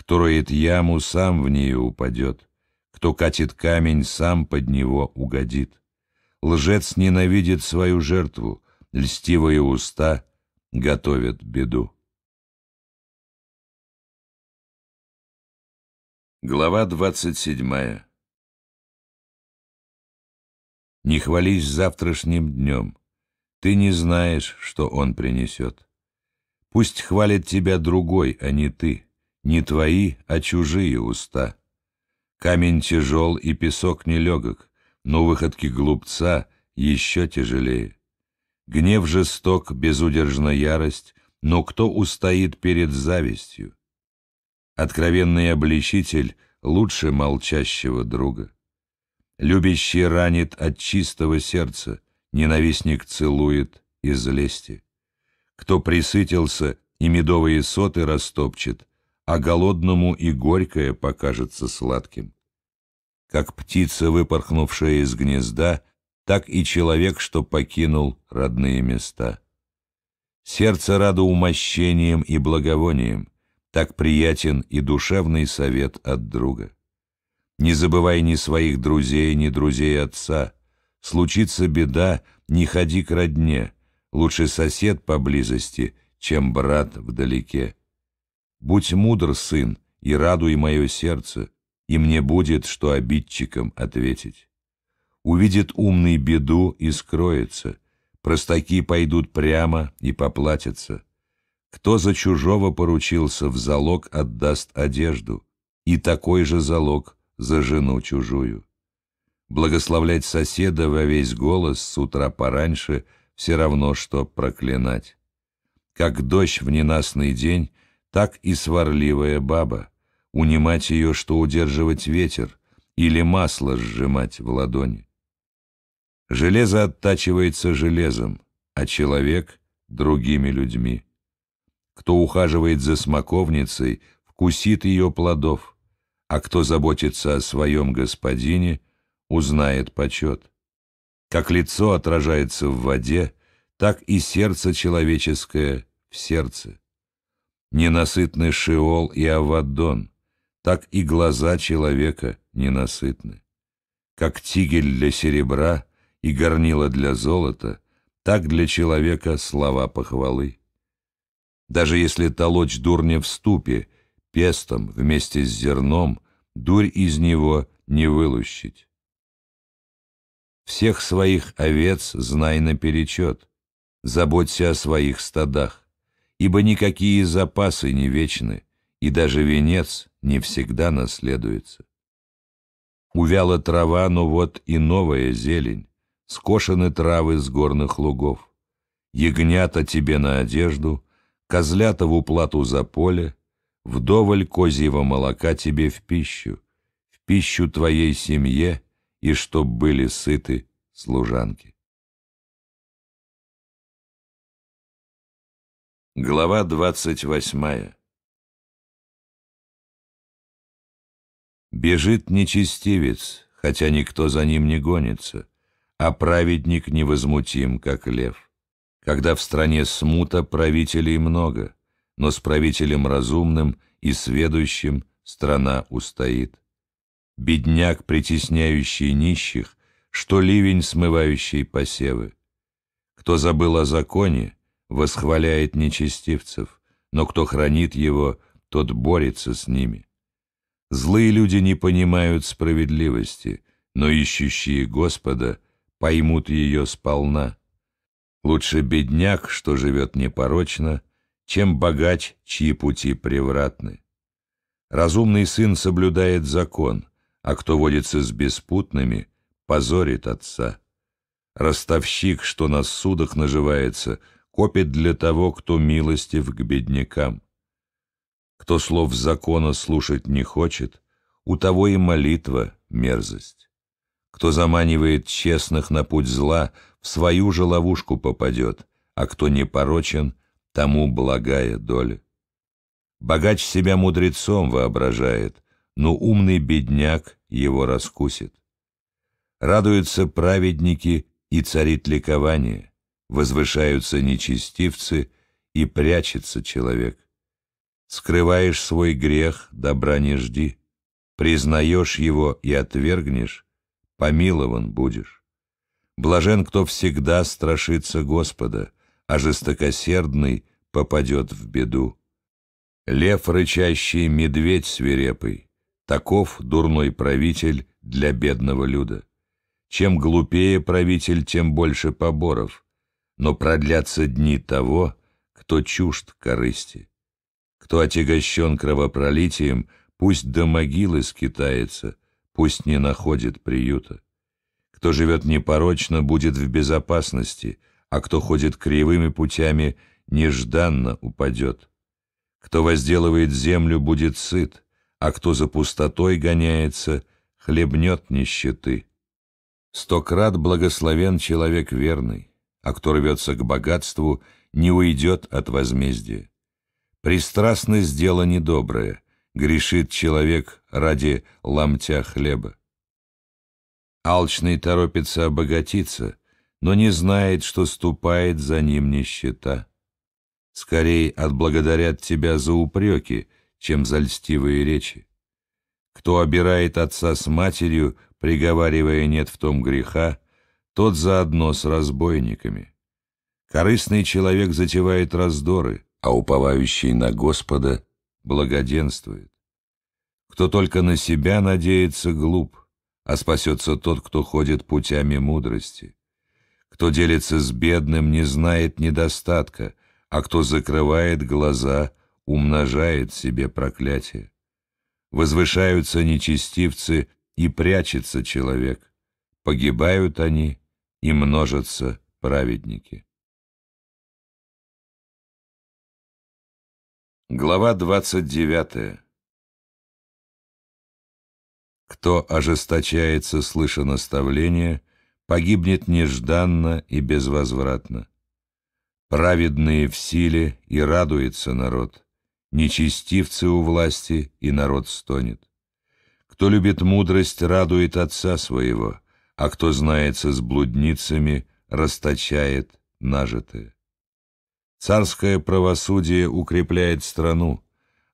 Кто роет яму, сам в нее упадет. Кто катит камень, сам под него угодит. Лжец ненавидит свою жертву, льстивые уста готовят беду. Глава двадцать седьмая Не хвались завтрашним днем. Ты не знаешь, что он принесет. Пусть хвалит тебя другой, а не ты. Не твои, а чужие уста. Камень тяжел и песок нелегок, но выходки глупца еще тяжелее. Гнев жесток, безудержна ярость, но кто устоит перед завистью? Откровенный обличитель лучше молчащего друга. Любящий ранит от чистого сердца, ненавистник целует из лести. Кто присытился и медовые соты растопчет, а голодному и горькое покажется сладким. Как птица, выпорхнувшая из гнезда, так и человек, что покинул родные места. Сердце радо умощением и благовонием, так приятен и душевный совет от друга. Не забывай ни своих друзей, ни друзей отца. Случится беда, не ходи к родне, лучше сосед поблизости, чем брат вдалеке. Будь мудр, сын, и радуй мое сердце, и мне будет, что обидчикам ответить. Увидит умный беду и скроется, простаки пойдут прямо и поплатятся. Кто за чужого поручился, в залог отдаст одежду, и такой же залог за жену чужую. Благословлять соседа во весь голос с утра пораньше все равно, что проклинать. Как дождь в ненастный день так и сварливая баба. Унимать ее, что удерживать ветер, или масло сжимать в ладони. Железо оттачивается железом, а человек — другими людьми. Кто ухаживает за смоковницей, вкусит ее плодов, а кто заботится о своем господине, узнает почет. Как лицо отражается в воде, так и сердце человеческое в сердце ненасытны Шиол и Авадон, так и глаза человека ненасытны. Как тигель для серебра и горнила для золота, так для человека слова похвалы. Даже если толочь дурня в ступе, пестом вместе с зерном, дурь из него не вылущить. Всех своих овец знай наперечет, заботься о своих стадах ибо никакие запасы не вечны, и даже венец не всегда наследуется. Увяла трава, но вот и новая зелень, скошены травы с горных лугов. Ягнята тебе на одежду, козлята в уплату за поле, вдоволь козьего молока тебе в пищу, в пищу твоей семье, и чтоб были сыты служанки. Глава двадцать восьмая Бежит нечестивец, хотя никто за ним не гонится, а праведник невозмутим, как лев. Когда в стране смута правителей много, но с правителем разумным и сведущим страна устоит. Бедняк, притесняющий нищих, что ливень, смывающий посевы. Кто забыл о законе, восхваляет нечестивцев, но кто хранит его, тот борется с ними. Злые люди не понимают справедливости, но ищущие Господа поймут ее сполна. Лучше бедняк, что живет непорочно, чем богач, чьи пути превратны. Разумный сын соблюдает закон, а кто водится с беспутными, позорит отца. Ростовщик, что на судах наживается, — копит для того, кто милостив к беднякам. Кто слов закона слушать не хочет, у того и молитва — мерзость. Кто заманивает честных на путь зла, в свою же ловушку попадет, а кто не порочен, тому благая доля. Богач себя мудрецом воображает, но умный бедняк его раскусит. Радуются праведники, и царит ликование возвышаются нечестивцы, и прячется человек. Скрываешь свой грех, добра не жди. Признаешь его и отвергнешь, помилован будешь. Блажен, кто всегда страшится Господа, а жестокосердный попадет в беду. Лев рычащий, медведь свирепый, таков дурной правитель для бедного люда. Чем глупее правитель, тем больше поборов — но продлятся дни того, кто чужд корысти. Кто отягощен кровопролитием, пусть до могилы скитается, пусть не находит приюта. Кто живет непорочно, будет в безопасности, а кто ходит кривыми путями, нежданно упадет. Кто возделывает землю, будет сыт, а кто за пустотой гоняется, хлебнет нищеты. Сто крат благословен человек верный, а кто рвется к богатству, не уйдет от возмездия. Пристрастность — дело недоброе, грешит человек ради ломтя хлеба. Алчный торопится обогатиться, но не знает, что ступает за ним нищета. Скорей отблагодарят тебя за упреки, чем за льстивые речи. Кто обирает отца с матерью, приговаривая «нет в том греха», тот заодно с разбойниками. Корыстный человек затевает раздоры, а уповающий на Господа благоденствует. Кто только на себя надеется, глуп, а спасется тот, кто ходит путями мудрости. Кто делится с бедным, не знает недостатка, а кто закрывает глаза, умножает себе проклятие. Возвышаются нечестивцы, и прячется человек. Погибают они, и множатся праведники. Глава 29. Кто ожесточается, слыша наставление, погибнет нежданно и безвозвратно. Праведные в силе и радуется народ, нечестивцы у власти и народ стонет. Кто любит мудрость, радует отца своего — а кто знается с блудницами, расточает нажитое. Царское правосудие укрепляет страну,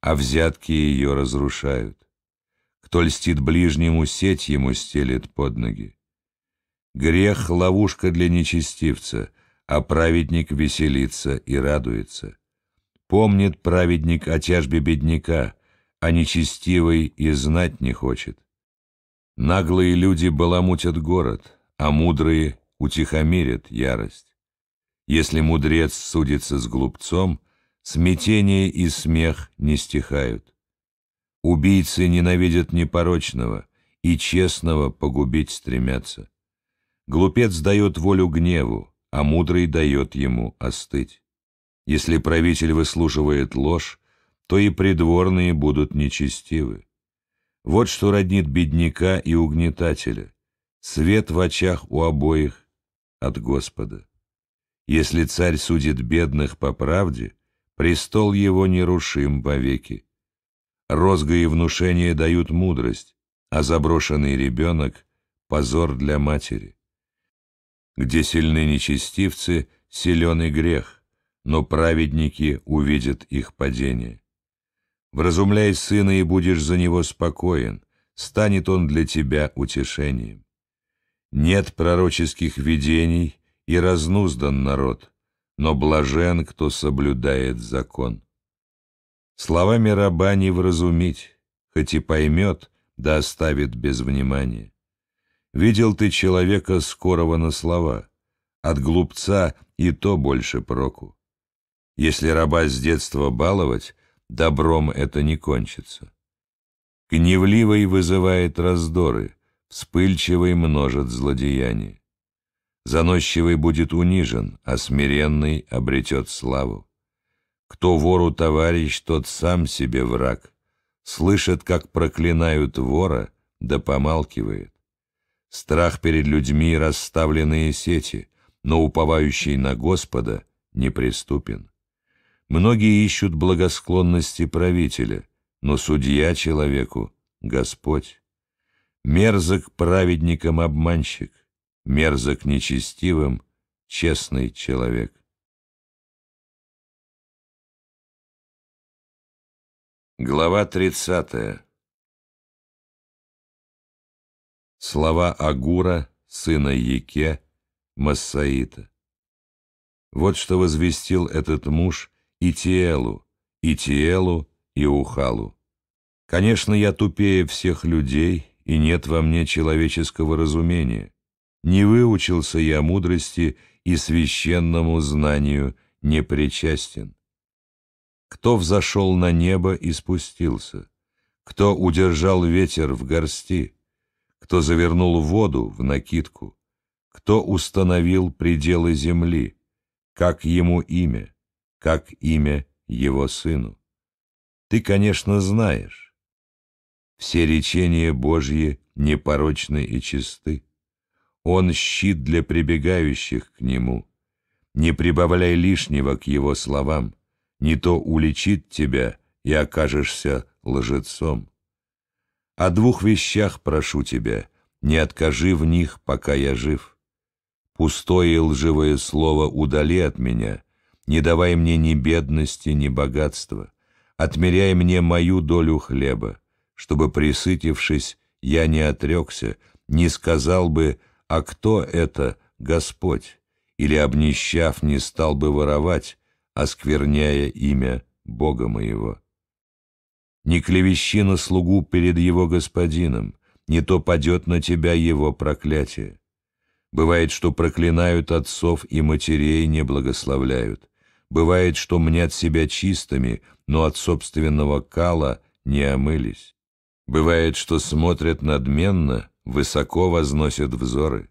а взятки ее разрушают. Кто льстит ближнему, сеть ему стелет под ноги. Грех — ловушка для нечестивца, а праведник веселится и радуется. Помнит праведник о тяжбе бедняка, а нечестивый и знать не хочет. Наглые люди баламутят город, а мудрые утихомирят ярость. Если мудрец судится с глупцом, смятение и смех не стихают. Убийцы ненавидят непорочного, и честного погубить стремятся. Глупец дает волю гневу, а мудрый дает ему остыть. Если правитель выслушивает ложь, то и придворные будут нечестивы. Вот что роднит бедняка и угнетателя. Свет в очах у обоих от Господа. Если царь судит бедных по правде, престол его нерушим вовеки. Розга и внушение дают мудрость, а заброшенный ребенок — позор для матери. Где сильны нечестивцы, силен и грех, но праведники увидят их падение. Вразумляй сына, и будешь за него спокоен, станет он для тебя утешением. Нет пророческих видений, и разнуздан народ, но блажен, кто соблюдает закон. Словами раба не вразумить, хоть и поймет, да оставит без внимания. Видел ты человека скорого на слова, от глупца и то больше проку. Если раба с детства баловать, добром это не кончится. Гневливый вызывает раздоры, вспыльчивый множит злодеяния. Заносчивый будет унижен, а смиренный обретет славу. Кто вору товарищ, тот сам себе враг. Слышит, как проклинают вора, да помалкивает. Страх перед людьми — расставленные сети, но уповающий на Господа неприступен. Многие ищут благосклонности правителя, но судья человеку — Господь. Мерзок праведником обманщик, мерзок нечестивым — честный человек. Глава 30. Слова Агура, сына Яке, Массаита. Вот что возвестил этот муж и телу, и телу и Ухалу. Конечно, я тупее всех людей, и нет во мне человеческого разумения. Не выучился я мудрости и священному знанию не причастен. Кто взошел на небо и спустился? Кто удержал ветер в горсти? Кто завернул воду в накидку? Кто установил пределы земли? Как ему имя? как имя его сыну. Ты, конечно, знаешь. Все речения Божьи непорочны и чисты. Он щит для прибегающих к нему. Не прибавляй лишнего к его словам, не то уличит тебя и окажешься лжецом. О двух вещах прошу тебя, не откажи в них, пока я жив. Пустое и лживое слово удали от меня, не давай мне ни бедности, ни богатства, отмеряй мне мою долю хлеба, чтобы, присытившись, я не отрекся, не сказал бы, а кто это, Господь, или, обнищав, не стал бы воровать, оскверняя имя Бога моего. Не клевещи на слугу перед его господином, не то падет на тебя его проклятие. Бывает, что проклинают отцов и матерей не благословляют. Бывает, что мнят себя чистыми, но от собственного кала не омылись. Бывает, что смотрят надменно, высоко возносят взоры.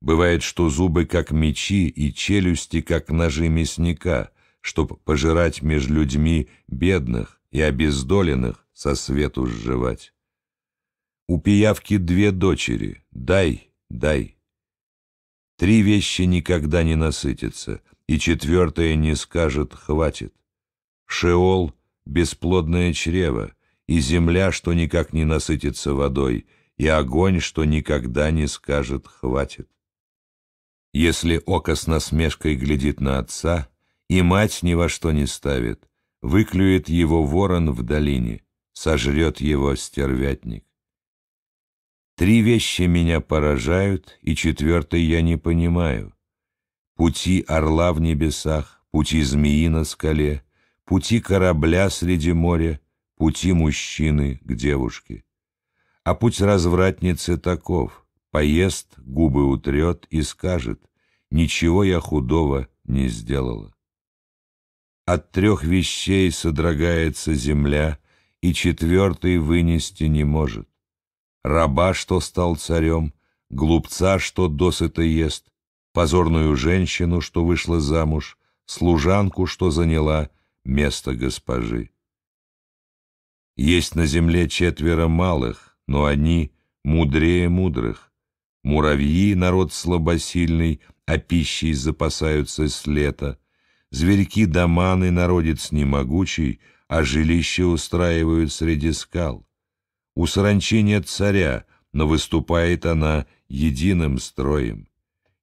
Бывает, что зубы как мечи и челюсти как ножи мясника, чтоб пожирать меж людьми бедных и обездоленных со свету сживать. У пиявки две дочери — дай, дай. Три вещи никогда не насытятся — и четвертое не скажет «хватит». Шеол — бесплодное чрево, и земля, что никак не насытится водой, и огонь, что никогда не скажет «хватит». Если око с насмешкой глядит на отца, и мать ни во что не ставит, выклюет его ворон в долине, сожрет его стервятник. Три вещи меня поражают, и четвертой я не понимаю пути орла в небесах, пути змеи на скале, пути корабля среди моря, пути мужчины к девушке. А путь развратницы таков, поест, губы утрет и скажет, ничего я худого не сделала. От трех вещей содрогается земля, и четвертый вынести не может. Раба, что стал царем, глупца, что досыта ест, позорную женщину, что вышла замуж, служанку, что заняла место госпожи. Есть на земле четверо малых, но они мудрее мудрых. Муравьи — народ слабосильный, а пищей запасаются с лета. Зверьки-доманы — народец немогучий, а жилище устраивают среди скал. У саранчи нет царя, но выступает она единым строем.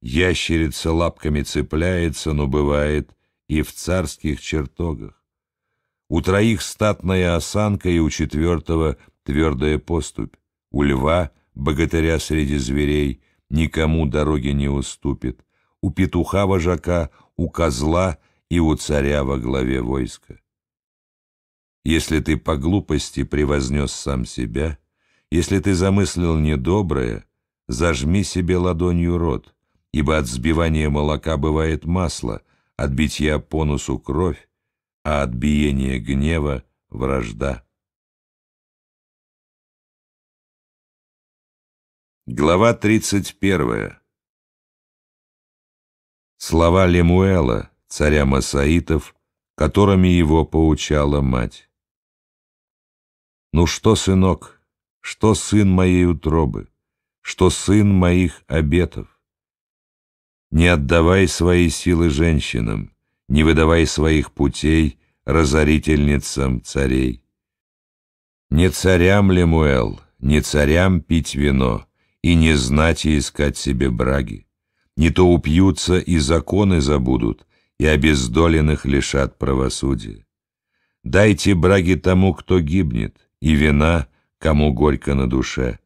Ящерица лапками цепляется, но бывает и в царских чертогах. У троих статная осанка и у четвертого твердая поступь. У льва, богатыря среди зверей, никому дороги не уступит. У петуха-вожака, у козла и у царя во главе войска. Если ты по глупости превознес сам себя, если ты замыслил недоброе, зажми себе ладонью рот — ибо от сбивания молока бывает масло, от битья по носу кровь, а от биения гнева — вражда. Глава 31. Слова Лемуэла, царя Масаитов, которыми его поучала мать. «Ну что, сынок, что сын моей утробы, что сын моих обетов? Не отдавай свои силы женщинам, не выдавай своих путей разорительницам царей. Не царям, Лемуэл, не царям пить вино и не знать и искать себе браги. Не то упьются и законы забудут, и обездоленных лишат правосудия. Дайте браги тому, кто гибнет, и вина, кому горько на душе.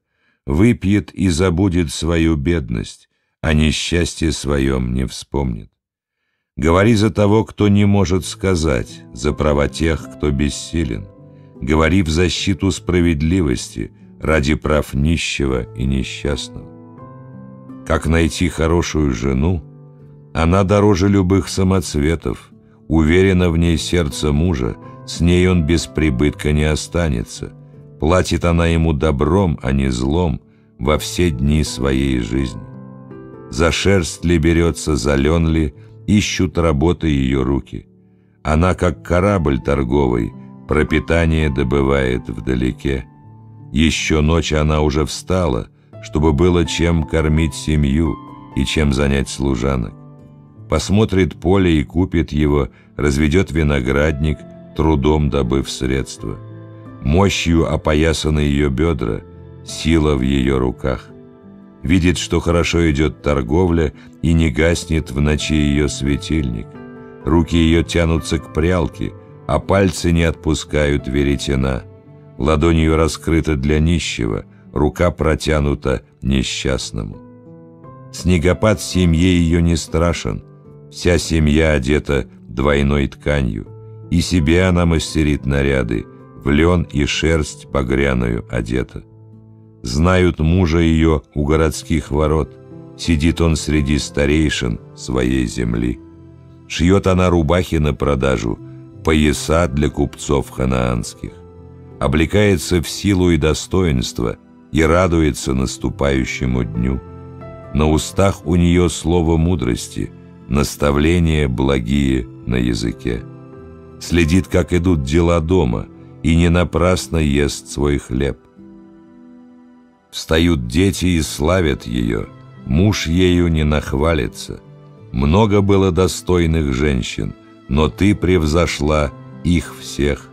Выпьет и забудет свою бедность, о несчастье своем не вспомнит. Говори за того, кто не может сказать, за права тех, кто бессилен. Говори в защиту справедливости ради прав нищего и несчастного. Как найти хорошую жену? Она дороже любых самоцветов, уверена в ней сердце мужа, с ней он без прибытка не останется. Платит она ему добром, а не злом во все дни своей жизни. За шерсть ли берется, зален ли, ищут работы ее руки. Она, как корабль торговый, пропитание добывает вдалеке. Еще ночь она уже встала, чтобы было чем кормить семью и чем занять служанок. Посмотрит поле и купит его, разведет виноградник, трудом добыв средства. Мощью опоясаны ее бедра, сила в ее руках видит, что хорошо идет торговля и не гаснет в ночи ее светильник. Руки ее тянутся к прялке, а пальцы не отпускают веретена. ладонь ее раскрыта для нищего, рука протянута несчастному. Снегопад семье ее не страшен, вся семья одета двойной тканью, и себе она мастерит наряды, в лен и шерсть погряную одета. Знают мужа ее у городских ворот. Сидит он среди старейшин своей земли. Шьет она рубахи на продажу, пояса для купцов ханаанских. Облекается в силу и достоинство и радуется наступающему дню. На устах у нее слово мудрости, наставления благие на языке. Следит, как идут дела дома, и не напрасно ест свой хлеб Встают дети и славят ее, муж ею не нахвалится. Много было достойных женщин, но ты превзошла их всех.